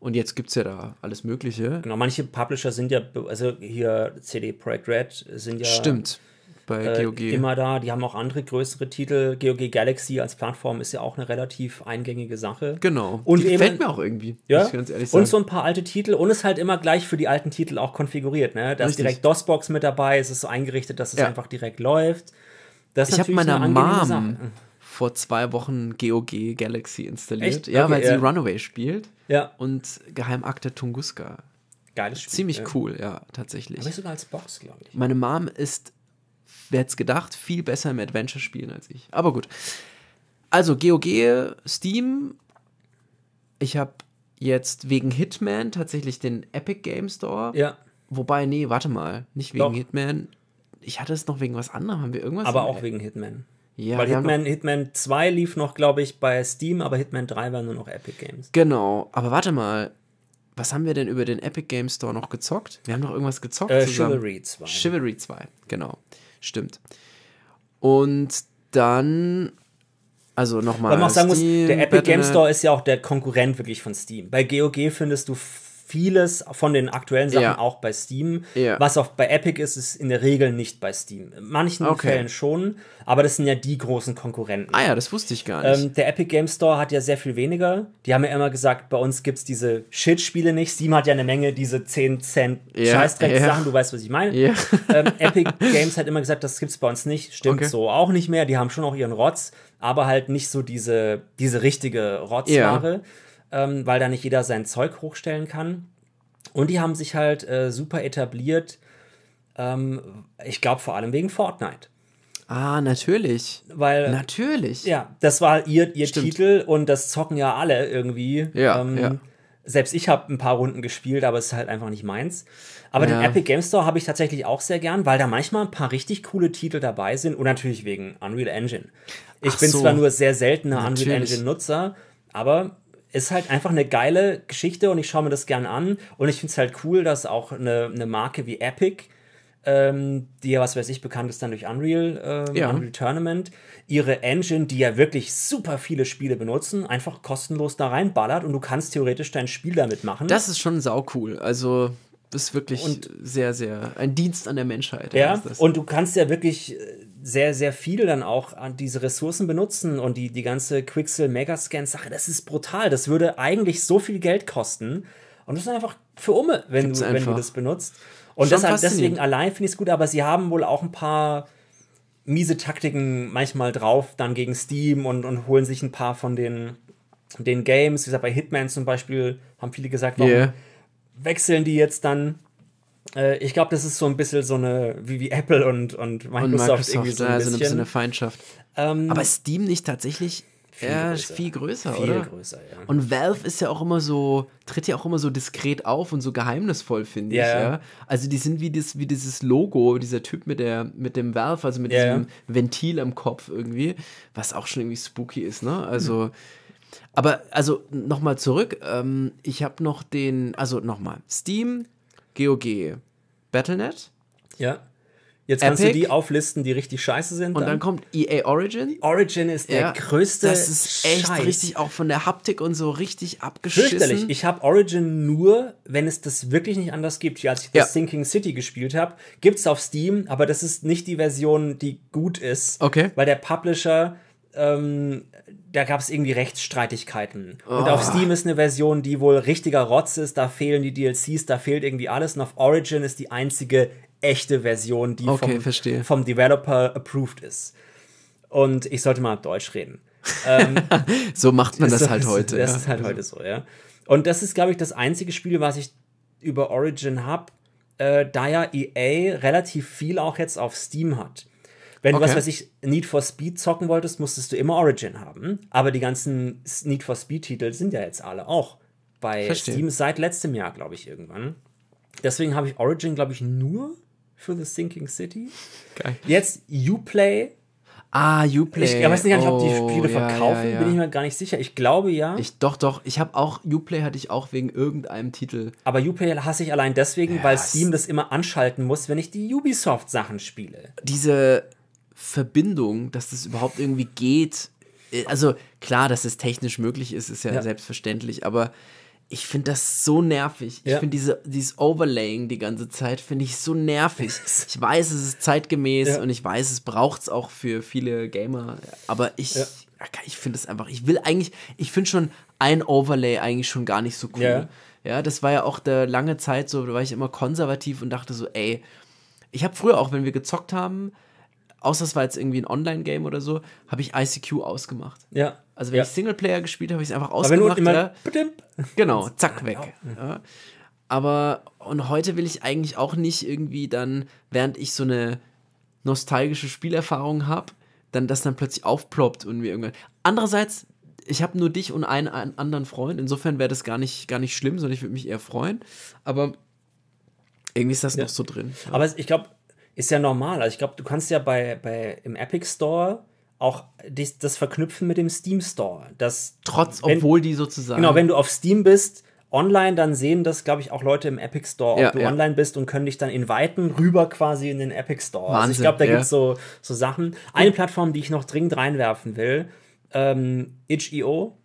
Und jetzt gibt es ja da alles Mögliche. Genau, manche Publisher sind ja, also hier CD Projekt Red sind ja. Stimmt. Bei äh, GOG. immer da, die haben auch andere größere Titel. GOG Galaxy als Plattform ist ja auch eine relativ eingängige Sache. Genau. Und die gefällt mir auch irgendwie, ja? muss ich ganz ehrlich sagen. Und so ein paar alte Titel und ist halt immer gleich für die alten Titel auch konfiguriert. Ne? Da Richtig. ist direkt DOSBox mit dabei, es ist so eingerichtet, dass es ja. einfach direkt läuft. Das ich habe meiner Mom vor zwei Wochen GOG Galaxy installiert. Echt? Ja, okay, weil ja. sie Runaway spielt. Ja. Und Geheimakte Tunguska. Geiles Spiel. Ziemlich ja. cool, ja, tatsächlich. Aber sogar als Box, glaube ich. Meine Mom ist, wer hätte es gedacht, viel besser im Adventure-Spielen als ich. Aber gut. Also GOG, Steam. Ich habe jetzt wegen Hitman tatsächlich den Epic Game Store. Ja. Wobei, nee, warte mal, nicht wegen Doch. Hitman. Ich hatte es noch wegen was anderem. Haben wir irgendwas? Aber auch wegen Hitman. Ja, Weil Hitman, Hitman 2 lief noch, glaube ich, bei Steam, aber Hitman 3 war nur noch Epic Games. Genau, aber warte mal. Was haben wir denn über den Epic Games Store noch gezockt? Wir haben noch irgendwas gezockt äh, Chivalry 2. Chivalry 2, genau. Stimmt. Und dann, also nochmal. Weil man auch sagen muss, der Epic Battle.net. Game Store ist ja auch der Konkurrent wirklich von Steam. Bei GOG findest du vieles von den aktuellen Sachen ja. auch bei Steam. Ja. Was auch bei Epic ist, ist in der Regel nicht bei Steam. In manchen okay. Fällen schon, aber das sind ja die großen Konkurrenten. Ah ja, das wusste ich gar ähm, nicht. Ähm, der Epic Game Store hat ja sehr viel weniger. Die haben ja immer gesagt, bei uns gibt es diese Shit-Spiele nicht. Steam hat ja eine Menge, diese 10 Cent ja. Scheißdreck-Sachen, du weißt, was ich meine. Ähm, Epic Games hat immer gesagt, das gibt es bei uns nicht. Stimmt okay. so auch nicht mehr. Die haben schon auch ihren Rotz, aber halt nicht so diese, diese richtige Rotzware ähm, weil da nicht jeder sein Zeug hochstellen kann. Und die haben sich halt äh, super etabliert, ähm, ich glaube vor allem wegen Fortnite. Ah, natürlich. Weil. Natürlich. Ja, das war ihr, ihr Titel und das zocken ja alle irgendwie. Ja, ähm, ja. Selbst ich habe ein paar Runden gespielt, aber es ist halt einfach nicht meins. Aber ja. den Epic Game Store habe ich tatsächlich auch sehr gern, weil da manchmal ein paar richtig coole Titel dabei sind und natürlich wegen Unreal Engine. Ich Ach bin so. zwar nur sehr seltener Unreal Engine-Nutzer, aber ist halt einfach eine geile Geschichte und ich schaue mir das gern an. Und ich finde es halt cool, dass auch eine, eine Marke wie Epic, ähm, die ja, was weiß ich, bekannt ist dann durch Unreal, ähm, ja. Unreal Tournament, ihre Engine, die ja wirklich super viele Spiele benutzen, einfach kostenlos da reinballert und du kannst theoretisch dein Spiel damit machen. Das ist schon sau cool. Also, das ist wirklich und, sehr, sehr ein Dienst an der Menschheit. Ja, und du kannst ja wirklich äh, sehr, sehr viel dann auch an diese Ressourcen benutzen und die, die ganze Quixel Megascan-Sache, das ist brutal. Das würde eigentlich so viel Geld kosten. Und das ist einfach für Umme, wenn, du, wenn du das benutzt. Und deshalb, deswegen allein finde ich es gut, aber sie haben wohl auch ein paar miese Taktiken manchmal drauf, dann gegen Steam und, und holen sich ein paar von den, den Games. Wie gesagt, bei Hitman zum Beispiel haben viele gesagt, warum yeah. wechseln die jetzt dann äh, ich glaube, das ist so ein bisschen so eine, wie, wie Apple und, und Microsoft, und Microsoft irgendwie so ein bisschen. Also eine Feindschaft. Ähm, Aber Steam nicht tatsächlich viel ja, größer. viel größer, viel oder? Größer, ja. Und Valve ist ja auch immer so, tritt ja auch immer so diskret auf und so geheimnisvoll, finde yeah. ich, ja. Also die sind wie, das, wie dieses Logo, dieser Typ mit, der, mit dem Valve, also mit yeah. diesem Ventil am Kopf irgendwie, was auch schon irgendwie spooky ist, ne? Hm. Also. Hm. Aber also nochmal zurück, ähm, ich habe noch den, also nochmal, Steam, GOG, Battlenet. Ja. Jetzt kannst Epic. du die auflisten, die richtig scheiße sind. Und dann, kommt EA Origin. Origin ist ja, der größte. Das ist echt Scheiß. richtig auch von der Haptik und so richtig abgeschissen. Fürchterlich. Ich habe Origin nur, wenn es das wirklich nicht anders gibt. Als ich ja. das Sinking City gespielt habe, gibt es auf Steam, aber das ist nicht die Version, die gut ist. Okay. Weil der Publisher ähm, da gab es irgendwie Rechtsstreitigkeiten. Oh. Und auf oh. Steam ist eine Version, die wohl richtiger Rotz ist, da fehlen die DLCs, da fehlt irgendwie alles. Und auf Origin ist die einzige echte Version, die okay, vom, vom Developer approved ist. Und ich sollte mal auf Deutsch reden. ähm, so macht man das, das halt ist, heute. Das ja. ist halt heute also so, ja. Und das ist, glaube ich, das einzige Spiel, was ich über Origin habe, äh, da ja EA relativ viel auch jetzt auf Steam hat. Wenn okay. du, was weiß ich, Need for Speed zocken wolltest, musstest du immer Origin haben. Aber die ganzen Need for Speed-Titel sind ja jetzt alle auch bei Verstehen. Steam seit letztem Jahr, glaube ich, irgendwann. Deswegen habe ich Origin, glaube ich, nur für The Sinking City. Geil. Jetzt Uplay. Ah, Uplay. Ich weiß nicht, oh, ob die oh, Spiele ja, verkaufen, ja, ja. bin ich mir gar nicht sicher. Ich glaube ja. Ich doch, doch. Ich habe auch Uplay hatte ich auch wegen irgendeinem Titel. Aber Uplay hasse ich allein deswegen, weil Steam das immer anschalten muss, wenn ich die Ubisoft Sachen spiele. Diese Verbindung, dass das überhaupt irgendwie geht. Äh, also klar, dass es technisch möglich ist, ist ja, ja. selbstverständlich, aber ich finde das so nervig. Ja. Ich finde diese, dieses Overlaying die ganze Zeit, finde ich so nervig. ich weiß, es ist zeitgemäß ja. und ich weiß, es braucht es auch für viele Gamer, aber ich, ja. ich finde es einfach, ich will eigentlich, ich finde schon ein Overlay eigentlich schon gar nicht so cool. Ja, das war ja auch der lange Zeit so, da war ich immer konservativ und dachte so, ey, ich habe früher auch, wenn wir gezockt haben, außer es war jetzt irgendwie ein Online-Game oder so, habe ich ICQ ausgemacht. Ja. Also wenn ja. ich Singleplayer gespielt habe, habe ich es einfach ausgemacht. Aber wenn ja, genau, zack, weg. Genau. Ja. Aber und heute will ich eigentlich auch nicht irgendwie dann, während ich so eine nostalgische Spielerfahrung habe, dann das dann plötzlich aufploppt und mir irgendwann. Andererseits, ich habe nur dich und einen, einen anderen Freund, insofern wäre das gar nicht, gar nicht schlimm, sondern ich würde mich eher freuen. Aber irgendwie ist das ja. noch so drin. Ja. Aber ich glaube, ist ja normal. Also ich glaube, du kannst ja bei, bei im Epic Store auch dies, das verknüpfen mit dem Steam Store. Dass, Trotz, wenn, obwohl die sozusagen. Genau, wenn du auf Steam bist, online, dann sehen das, glaube ich, auch Leute im Epic Store, ob ja, du ja. online bist und können dich dann inviten rüber quasi in den Epic Store. Wahnsinn, also ich glaube, da ja. gibt es so, so Sachen. Eine Plattform, die ich noch dringend reinwerfen will, ähm, itch.io.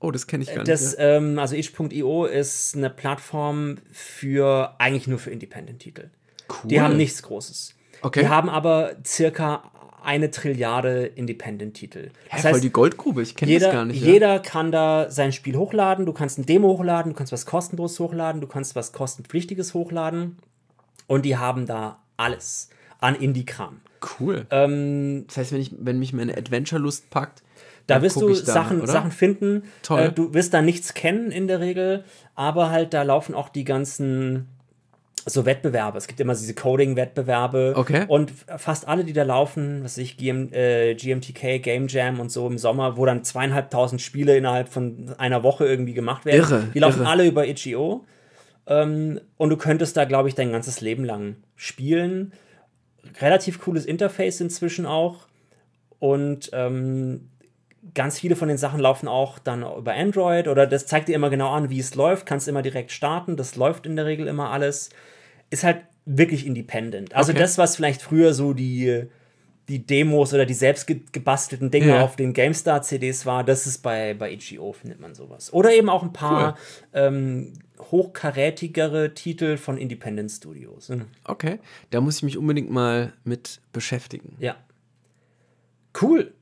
Oh, das kenne ich gar nicht. Das, ähm, also itch.io ist eine Plattform für eigentlich nur für Independent-Titel. Cool. Die haben nichts Großes. Okay. Die haben aber circa eine Trilliarde Independent-Titel. Das ist voll die Goldgrube, ich kenne das gar nicht. Ja. Jeder kann da sein Spiel hochladen, du kannst ein Demo hochladen, du kannst was kostenlos hochladen, du kannst was kostenpflichtiges hochladen. Und die haben da alles an Indie-Kram. Cool. Ähm, das heißt, wenn, ich, wenn mich meine Adventure-Lust packt, da wirst du Sachen, Sachen finden. Toll. Äh, du wirst da nichts kennen in der Regel, aber halt da laufen auch die ganzen so Wettbewerbe. Es gibt immer diese Coding-Wettbewerbe. Okay. Und fast alle, die da laufen, was ich, GM, äh, GMTK, Game Jam und so im Sommer, wo dann zweieinhalbtausend Spiele innerhalb von einer Woche irgendwie gemacht werden. Irre, die laufen irre. alle über itch.io. Ähm, und du könntest da, glaube ich, dein ganzes Leben lang spielen. Relativ cooles Interface inzwischen auch. Und ähm, ganz viele von den Sachen laufen auch dann über Android oder das zeigt dir immer genau an, wie es läuft, kannst immer direkt starten, das läuft in der Regel immer alles ist halt wirklich independent. Also okay. das, was vielleicht früher so die, die Demos oder die selbst gebastelten Dinge ja. auf den GameStar-CDs war, das ist bei, bei itch.io findet man sowas. Oder eben auch ein paar cool. ähm, hochkarätigere Titel von Independent Studios. Mhm. Okay, da muss ich mich unbedingt mal mit beschäftigen. Ja. Cool.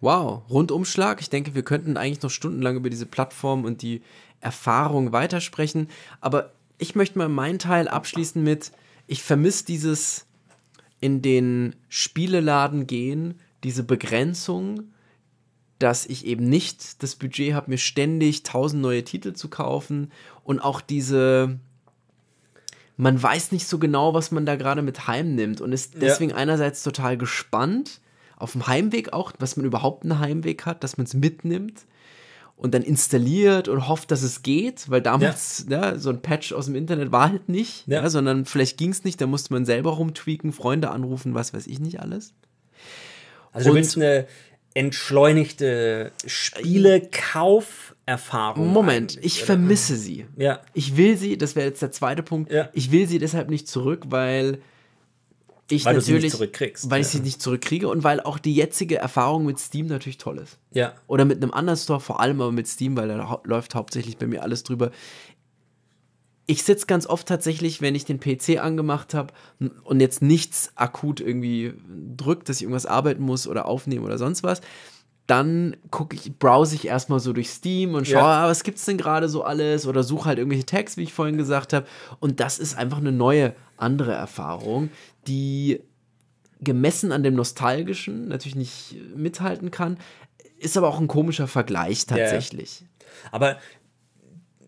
Wow, Rundumschlag. Ich denke, wir könnten eigentlich noch stundenlang über diese Plattform und die Erfahrung weitersprechen. Aber ich möchte mal meinen Teil abschließen mit, ich vermisse dieses in den Spieleladen gehen, diese Begrenzung, dass ich eben nicht das Budget habe, mir ständig tausend neue Titel zu kaufen und auch diese, man weiß nicht so genau, was man da gerade mit heimnimmt und ist deswegen ja. einerseits total gespannt auf dem Heimweg auch, was man überhaupt einen Heimweg hat, dass man es mitnimmt und dann installiert und hofft, dass es geht, weil damals ja. Ja, so ein Patch aus dem Internet war halt nicht, ja. sondern vielleicht ging es nicht, da musste man selber rumtweaken, Freunde anrufen, was weiß ich nicht alles. Also und, du willst eine entschleunigte Spielekauferfahrung. Moment, eigentlich. ich vermisse sie. Ja. Ich will sie, das wäre jetzt der zweite Punkt, ich will sie deshalb nicht zurück, weil ich weil natürlich, du sie nicht zurückkriegst. Weil ja. ich sie nicht zurückkriege und weil auch die jetzige Erfahrung mit Steam natürlich toll ist. Ja. Oder mit einem anderen Store, vor allem aber mit Steam, weil da hau läuft hauptsächlich bei mir alles drüber. Ich sitze ganz oft tatsächlich, wenn ich den PC angemacht habe und jetzt nichts akut irgendwie drückt, dass ich irgendwas arbeiten muss oder aufnehmen oder sonst was, dann gucke ich, browse ich erstmal so durch Steam und schaue, ja. ah, was gibt's denn gerade so alles oder suche halt irgendwelche Tags, wie ich vorhin gesagt habe. Und das ist einfach eine neue andere Erfahrung, die gemessen an dem Nostalgischen natürlich nicht äh, mithalten kann, ist aber auch ein komischer Vergleich tatsächlich. Yeah. Aber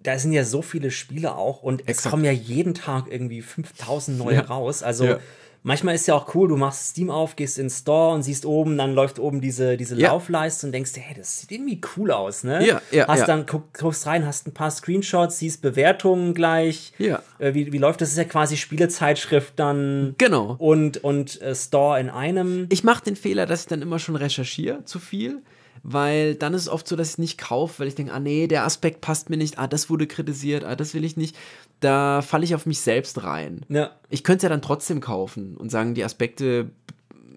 da sind ja so viele Spiele auch und Exakt. es kommen ja jeden Tag irgendwie 5000 neue ja. raus. Also ja manchmal ist ja auch cool, du machst Steam auf, gehst in den Store und siehst oben, dann läuft oben diese, diese ja. Laufleiste und denkst, hey, das sieht irgendwie cool aus, ne? Ja, ja. Hast ja. dann, guck, guckst rein, hast ein paar Screenshots, siehst Bewertungen gleich. Ja. Äh, wie, wie läuft das? das? Ist ja quasi Spielezeitschrift dann. Genau. Und, und äh, Store in einem. Ich mache den Fehler, dass ich dann immer schon recherchiere zu viel weil dann ist es oft so, dass ich es nicht kaufe, weil ich denke, ah nee, der Aspekt passt mir nicht, ah, das wurde kritisiert, ah, das will ich nicht da falle ich auf mich selbst rein. Ja. Ich könnte es ja dann trotzdem kaufen und sagen, die Aspekte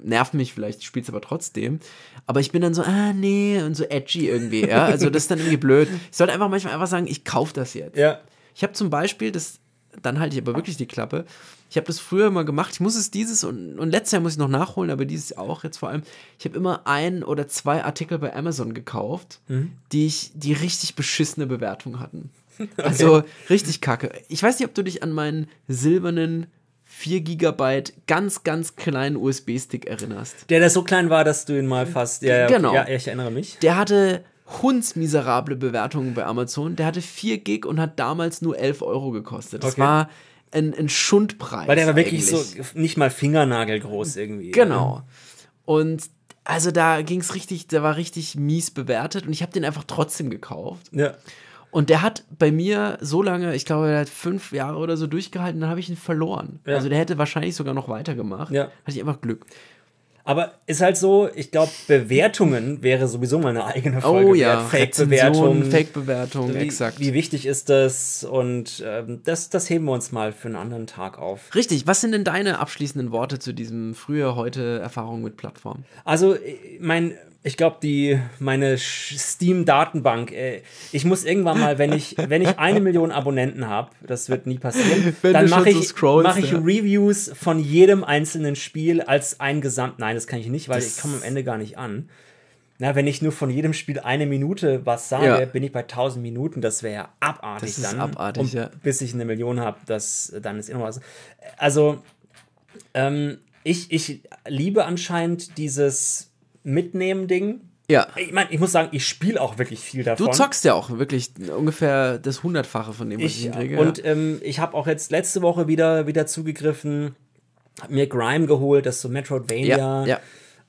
nerven mich vielleicht, ich spiele es aber trotzdem. Aber ich bin dann so, ah nee, und so edgy irgendwie, ja. Also das ist dann irgendwie blöd. Ich sollte einfach manchmal einfach sagen, ich kaufe das jetzt. Ja. Ich habe zum Beispiel das, dann halte ich aber wirklich die Klappe. Ich habe das früher immer gemacht. Ich muss es dieses und, und letztes Jahr muss ich noch nachholen, aber dieses auch jetzt vor allem. Ich habe immer ein oder zwei Artikel bei Amazon gekauft, mhm. die ich, die richtig beschissene Bewertung hatten. Also, okay. Also richtig kacke. Ich weiß nicht, ob du dich an meinen silbernen 4 GB ganz, ganz kleinen USB-Stick erinnerst. Der, der so klein war, dass du ihn mal fast. Ja, genau. Ja, ich erinnere mich. Der hatte hundsmiserable Bewertungen bei Amazon. Der hatte 4 Gig und hat damals nur 11 Euro gekostet. Das okay. war ein, ein, Schundpreis. Weil der war wirklich eigentlich. so nicht mal fingernagelgroß irgendwie. Genau. Und also da ging es richtig, der war richtig mies bewertet und ich habe den einfach trotzdem gekauft. Ja. Und der hat bei mir so lange, ich glaube, er hat fünf Jahre oder so durchgehalten, dann habe ich ihn verloren. Ja. Also der hätte wahrscheinlich sogar noch weitergemacht. Ja. Hatte ich einfach Glück. Aber ist halt so, ich glaube, Bewertungen wäre sowieso mal eine eigene oh Folge. Oh ja, Fake-Bewertung. Fake-Bewertung, exakt. Wie wichtig ist das? Und ähm, das, das heben wir uns mal für einen anderen Tag auf. Richtig, was sind denn deine abschließenden Worte zu diesem früher, heute Erfahrung mit Plattformen? Also, äh, mein ich glaube, die meine Steam-Datenbank, äh, ich muss irgendwann mal, wenn ich, wenn ich eine Million Abonnenten habe, das wird nie passieren, wenn dann mache ich, so mach ich Reviews von jedem einzelnen Spiel als ein Gesamt. Nein, das kann ich nicht, weil das ich komme am Ende gar nicht an. Na, wenn ich nur von jedem Spiel eine Minute was sage, ja. bin ich bei 1000 Minuten. Das wäre ja abartig das dann. Abartig, Und ja. Bis ich eine Million habe, das dann ist immer was. Also, ähm, ich, ich liebe anscheinend dieses mitnehmen Ding. Ja. Ich meine, ich muss sagen, ich spiele auch wirklich viel davon. Du zockst ja auch wirklich ungefähr das Hundertfache von dem, was ich, ich kriege. Und ja. ähm, ich habe auch jetzt letzte Woche wieder, wieder zugegriffen, hab mir Grime geholt, das ist so Metroidvania. Ja, ja.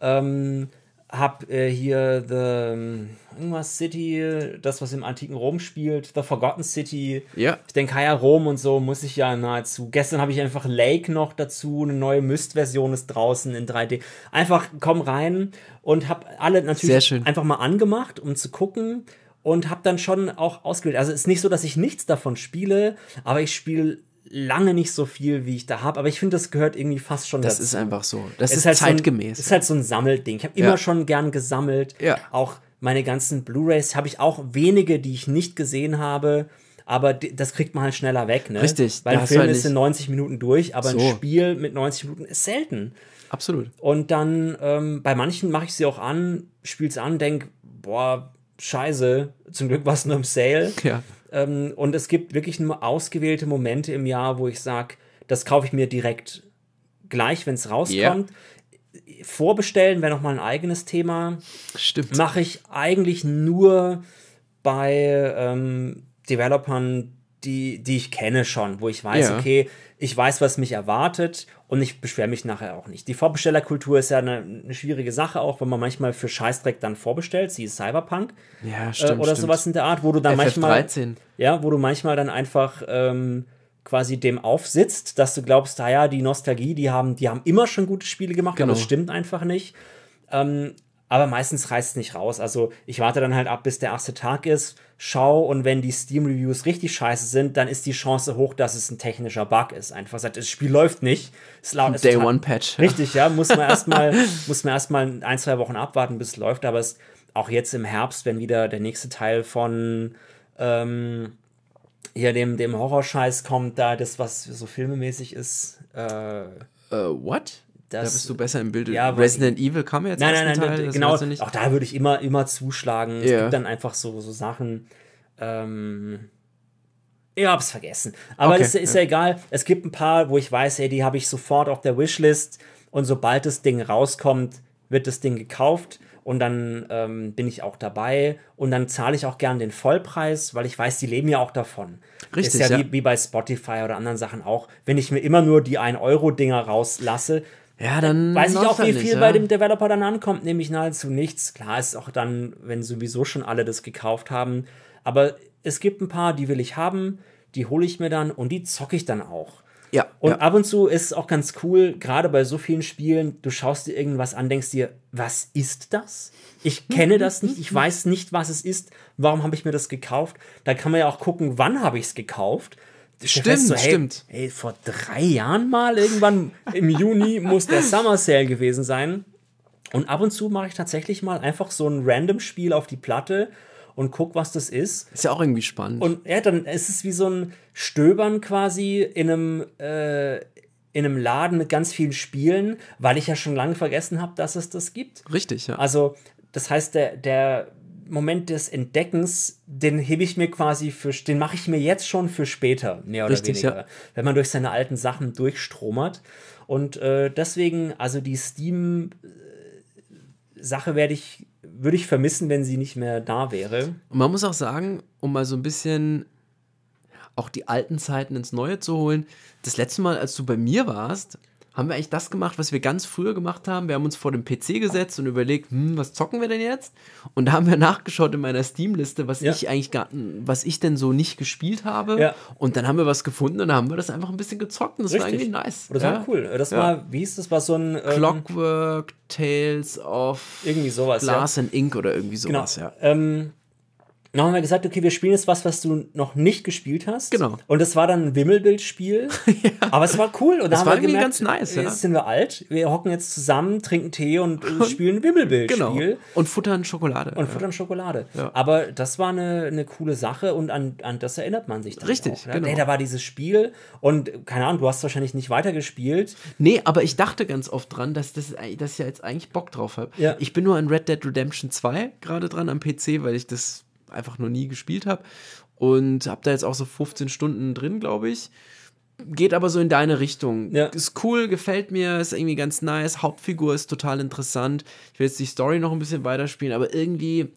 Ähm, hab äh, hier The ähm, irgendwas City, das, was im antiken Rom spielt, The Forgotten City. Ja. Ich denke, ja, Rom und so muss ich ja nahezu. Gestern habe ich einfach Lake noch dazu, eine neue Myst-Version ist draußen in 3D. Einfach komm rein und hab alle natürlich einfach mal angemacht, um zu gucken und habe dann schon auch ausgewählt. Also ist nicht so, dass ich nichts davon spiele, aber ich spiele lange nicht so viel, wie ich da habe, aber ich finde, das gehört irgendwie fast schon das dazu. Das ist einfach so. Das ist, ist, halt zeitgemäß. So ist halt so ein Sammelding. Ich habe ja. immer schon gern gesammelt. Ja. Auch meine ganzen Blu-rays habe ich auch wenige, die ich nicht gesehen habe. Aber das kriegt man halt schneller weg, ne? Richtig. Weil ein Film halt ist in 90 Minuten durch, aber so. ein Spiel mit 90 Minuten ist selten. Absolut. Und dann ähm, bei manchen mache ich sie auch an, spiel's an, denke, boah, scheiße, zum Glück war es nur im Sale. Ja. Ähm, und es gibt wirklich nur ausgewählte Momente im Jahr, wo ich sage, das kaufe ich mir direkt gleich, wenn es rauskommt. Yeah. Vorbestellen wäre nochmal ein eigenes Thema. Stimmt. Mache ich eigentlich nur bei ähm, Developern, die, die ich kenne schon, wo ich weiß, ja. okay, ich weiß, was mich erwartet und ich beschwere mich nachher auch nicht. Die Vorbestellerkultur ist ja eine, eine, schwierige Sache, auch wenn man manchmal für Scheißdreck dann vorbestellt, sie ist Cyberpunk ja, äh, stimmt, äh, oder stimmt. sowas in der Art, wo du dann FF manchmal, ja, wo du manchmal dann einfach ähm, quasi dem aufsitzt, dass du glaubst, naja, ah die Nostalgie, die haben, die haben immer schon gute Spiele gemacht, genau. aber das stimmt einfach nicht. Ähm, aber meistens reißt es nicht raus. Also ich warte dann halt ab, bis der erste Tag ist schau und wenn die Steam-Reviews richtig scheiße sind, dann ist die Chance hoch, dass es ein technischer Bug ist. Einfach sagt, das Spiel läuft nicht. Es ist Day One Patch. Richtig, ja. Muss man erstmal muss ein, zwei Wochen abwarten, bis es läuft. Aber es auch jetzt im Herbst, wenn wieder der nächste Teil von ähm, hier dem, dem Horrorscheiß kommt, da das, was so filmemäßig ist. Äh, uh, what? da bist du besser im Bild. Ja, Resident ich, Evil kam jetzt. Nein, nein, nein, Teil, genau. Auch da würde ich immer, immer zuschlagen. Yeah. Es gibt dann einfach so, so Sachen. Ähm, ich hab's vergessen. Aber okay, ist, ist ja. ja. egal. Es gibt ein paar, wo ich weiß, ey, die habe ich sofort auf der Wishlist. Und sobald das Ding rauskommt, wird das Ding gekauft. Und dann ähm, bin ich auch dabei. Und dann zahle ich auch gern den Vollpreis, weil ich weiß, die leben ja auch davon. Richtig. Ist ja, ja. Wie, wie bei Spotify oder anderen Sachen auch. Wenn ich mir immer nur die 1-Euro-Dinger rauslasse, ja, dann. Weiß ich auch, wie viel ja. bei dem Developer dann ankommt, nämlich nahezu nichts. Klar ist auch dann, wenn sowieso schon alle das gekauft haben. Aber es gibt ein paar, die will ich haben, die hole ich mir dann und die zocke ich dann auch. Ja. Und ja. ab und zu ist es auch ganz cool, gerade bei so vielen Spielen, du schaust dir irgendwas an, denkst dir, was ist das? Ich kenne das nicht, ich weiß nicht, was es ist. Warum habe ich mir das gekauft? Da kann man ja auch gucken, wann habe ich es gekauft. Stimmt, so, hey, stimmt. Ey, vor drei Jahren mal irgendwann im Juni muss der Summer Sale gewesen sein. Und ab und zu mache ich tatsächlich mal einfach so ein random Spiel auf die Platte und guck, was das ist. Ist ja auch irgendwie spannend. Und ja, dann ist es wie so ein Stöbern quasi in einem, äh, in einem Laden mit ganz vielen Spielen, weil ich ja schon lange vergessen habe, dass es das gibt. Richtig, ja. Also, das heißt, der, der Moment des Entdeckens, den hebe ich mir quasi für, den mache ich mir jetzt schon für später, mehr oder Richtig, weniger. Ja. Wenn man durch seine alten Sachen durchstromert. Und äh, deswegen, also die Steam-Sache werde ich, würde ich vermissen, wenn sie nicht mehr da wäre. Und man muss auch sagen, um mal so ein bisschen auch die alten Zeiten ins Neue zu holen, das letzte Mal, als du bei mir warst, haben wir eigentlich das gemacht, was wir ganz früher gemacht haben. Wir haben uns vor dem PC gesetzt und überlegt, hm, was zocken wir denn jetzt? Und da haben wir nachgeschaut in meiner Steam-Liste, was ja. ich eigentlich gar, was ich denn so nicht gespielt habe. Ja. Und dann haben wir was gefunden und dann haben wir das einfach ein bisschen gezockt und das Richtig. war irgendwie nice. Das ja. war cool. Das war, wie hieß das, war so ein. Ähm, Clockwork Tales of. Irgendwie sowas. Glass and Ink oder irgendwie sowas, genau. ja. Ähm, dann haben wir gesagt, okay, wir spielen jetzt was, was du noch nicht gespielt hast. Genau. Und das war dann ein Wimmelbildspiel. ja. Aber es war cool. Und da war irgendwie gemerkt, ganz nice. Ja. Jetzt sind wir alt. Wir hocken jetzt zusammen, trinken Tee äh, und spielen ein Wimmelbildspiel. Genau. Und futtern Schokolade. Und ja. futtern Schokolade. Ja. Aber das war eine, eine coole Sache und an, an das erinnert man sich dann Richtig, auch, ne? genau. Nee, da war dieses Spiel und keine Ahnung, du hast wahrscheinlich nicht weitergespielt. Nee, aber ich dachte ganz oft dran, dass, das, dass ich ja jetzt eigentlich Bock drauf habe. Ja. Ich bin nur an Red Dead Redemption 2 gerade dran am PC, weil ich das einfach noch nie gespielt habe. Und habe da jetzt auch so 15 Stunden drin, glaube ich. Geht aber so in deine Richtung. Ja. Ist cool, gefällt mir, ist irgendwie ganz nice. Hauptfigur ist total interessant. Ich will jetzt die Story noch ein bisschen weiterspielen, aber irgendwie,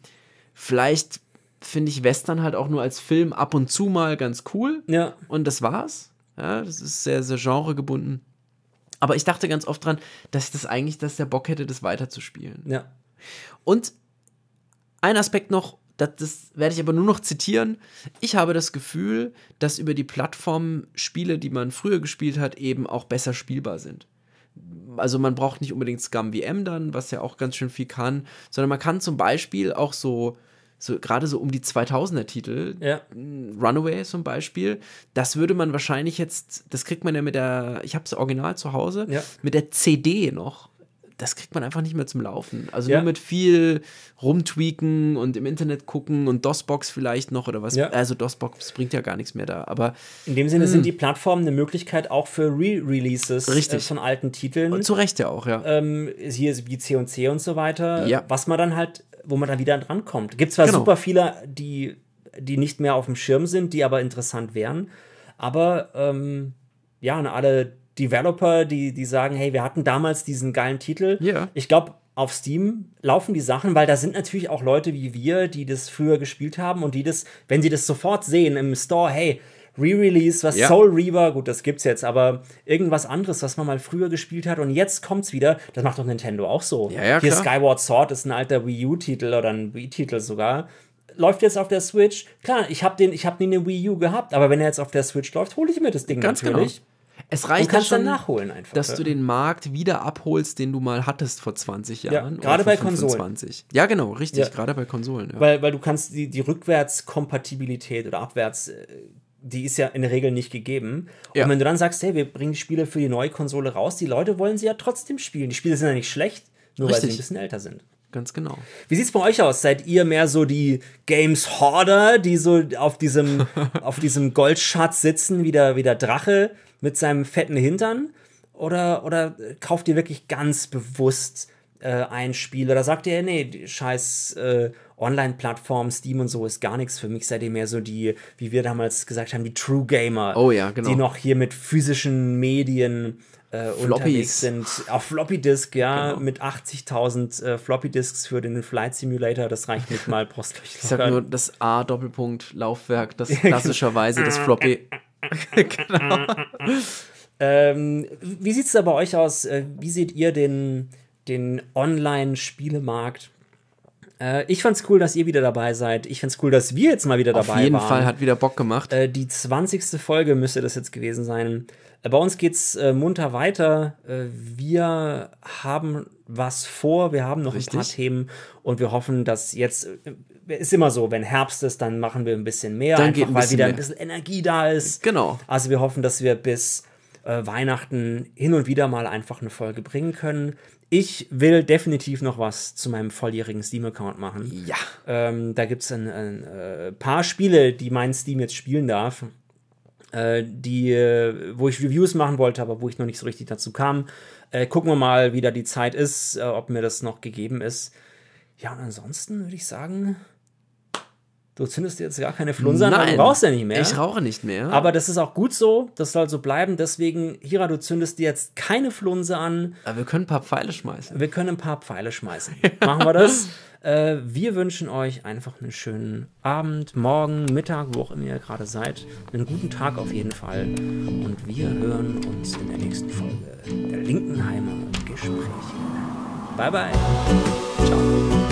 vielleicht finde ich Western halt auch nur als Film ab und zu mal ganz cool. Ja. Und das war's. Ja, das ist sehr, sehr genregebunden. Aber ich dachte ganz oft dran, dass ich das eigentlich, dass der Bock hätte, das weiterzuspielen. Ja. Und ein Aspekt noch, das, das, werde ich aber nur noch zitieren. Ich habe das Gefühl, dass über die Plattformen Spiele, die man früher gespielt hat, eben auch besser spielbar sind. Also man braucht nicht unbedingt Scum VM dann, was ja auch ganz schön viel kann, sondern man kann zum Beispiel auch so, so gerade so um die 2000er Titel, ja. Runaway zum Beispiel, das würde man wahrscheinlich jetzt, das kriegt man ja mit der, ich habe es original zu Hause, ja. mit der CD noch das kriegt man einfach nicht mehr zum Laufen. Also ja. nur mit viel rumtweaken und im Internet gucken und DOSBox vielleicht noch oder was. Ja. Also DOSBox bringt ja gar nichts mehr da. Aber in dem Sinne mh. sind hm. die Plattformen eine Möglichkeit auch für Re-Releases äh, von alten Titeln. Und zu Recht ja auch, ja. Ähm, hier wie C und C und so weiter. Ja. Was man dann halt, wo man dann wieder drankommt. Gibt zwar genau. super viele, die, die nicht mehr auf dem Schirm sind, die aber interessant wären. Aber ähm, ja, und alle Developer, die, die sagen, hey, wir hatten damals diesen geilen Titel. Yeah. Ich glaube, auf Steam laufen die Sachen, weil da sind natürlich auch Leute wie wir, die das früher gespielt haben und die das, wenn sie das sofort sehen im Store, hey, Re-Release, was ja. Soul Reaver, gut, das gibt's jetzt, aber irgendwas anderes, was man mal früher gespielt hat und jetzt kommt's wieder, das macht doch Nintendo auch so. Ja, ja, Hier klar. Skyward Sword ist ein alter Wii U-Titel oder ein Wii-Titel sogar. Läuft jetzt auf der Switch. Klar, ich hab den, ich hab nie eine Wii U gehabt, aber wenn er jetzt auf der Switch läuft, hole ich mir das Ding Ganz genau. natürlich. Genau. Es reicht halt schon, nachholen einfach, dass ja. du den Markt wieder abholst, den du mal hattest vor 20 Jahren. Ja, gerade bei 25. Konsolen. Ja, genau, richtig, ja. gerade bei Konsolen. Ja. Weil, weil du kannst die, die Rückwärtskompatibilität oder abwärts, äh, die ist ja in der Regel nicht gegeben. Und wenn du dann sagst, hey, wir bringen die Spiele für die neue Konsole raus, die Leute wollen sie ja trotzdem spielen. Die Spiele sind ja nicht schlecht, nur richtig. weil sie ein bisschen älter sind. Ganz genau. Wie sieht's bei euch aus? Seid ihr mehr so die Games Hoarder, die so auf diesem, auf diesem Goldschatz sitzen, wie der, wie der Drache mit seinem fetten Hintern? Oder, oder kauft ihr wirklich ganz bewusst äh, ein Spiel? Oder sagt ihr, nee, scheiß äh, Online-Plattform, Steam und so ist gar nichts für mich. Seid ihr mehr so die, wie wir damals gesagt haben, die True Gamer. Oh ja, genau. Die noch hier mit physischen Medien äh, unterwegs sind. Auf Floppy Disk, ja, genau. mit 80.000 äh, Floppy Disks für den Flight Simulator, das reicht nicht mal postlich. Ich sag nur das A-Doppelpunkt-Laufwerk, das klassischerweise das Floppy. genau. Ähm, wie sieht es da bei euch aus? Äh, wie seht ihr den, den Online-Spielemarkt? Äh, ich fand's cool, dass ihr wieder dabei seid. Ich fand's cool, dass wir jetzt mal wieder dabei waren. Auf jeden waren. Fall hat wieder Bock gemacht. Äh, die 20. Folge müsste das jetzt gewesen sein. Äh, bei uns geht's äh, munter weiter. Äh, wir haben was vor, wir haben noch Richtig. ein paar Themen und wir hoffen, dass jetzt äh, ist immer so, wenn Herbst ist, dann machen wir ein bisschen mehr, dann einfach ein weil wieder mehr. ein bisschen Energie da ist. Genau. Also wir hoffen, dass wir bis äh, Weihnachten hin und wieder mal einfach eine Folge bringen können. Ich will definitiv noch was zu meinem volljährigen Steam-Account machen. Ja. Ähm, da gibt's ein, ein, ein äh, paar Spiele, die mein Steam jetzt spielen darf. Äh, die, äh, wo ich Reviews machen wollte, aber wo ich noch nicht so richtig dazu kam. Äh, gucken wir mal, wie da die Zeit ist, äh, ob mir das noch gegeben ist. Ja, und ansonsten würde ich sagen, du zündest jetzt gar keine Flunse Nein, an, du brauchst ja nicht mehr. Ich rauche nicht mehr. Aber das ist auch gut so, das soll so bleiben. Deswegen, Hira, du zündest dir jetzt keine Flunse an. Aber wir können ein paar Pfeile schmeißen. Wir können ein paar Pfeile schmeißen. Machen wir das. Äh, wir wünschen euch einfach einen schönen Abend, Morgen, Mittag, wo auch immer ihr gerade seid. Einen guten Tag auf jeden Fall. Und wir hören uns in der nächsten Folge der Linkenheimer Gespräche. Bye, bye. Ciao.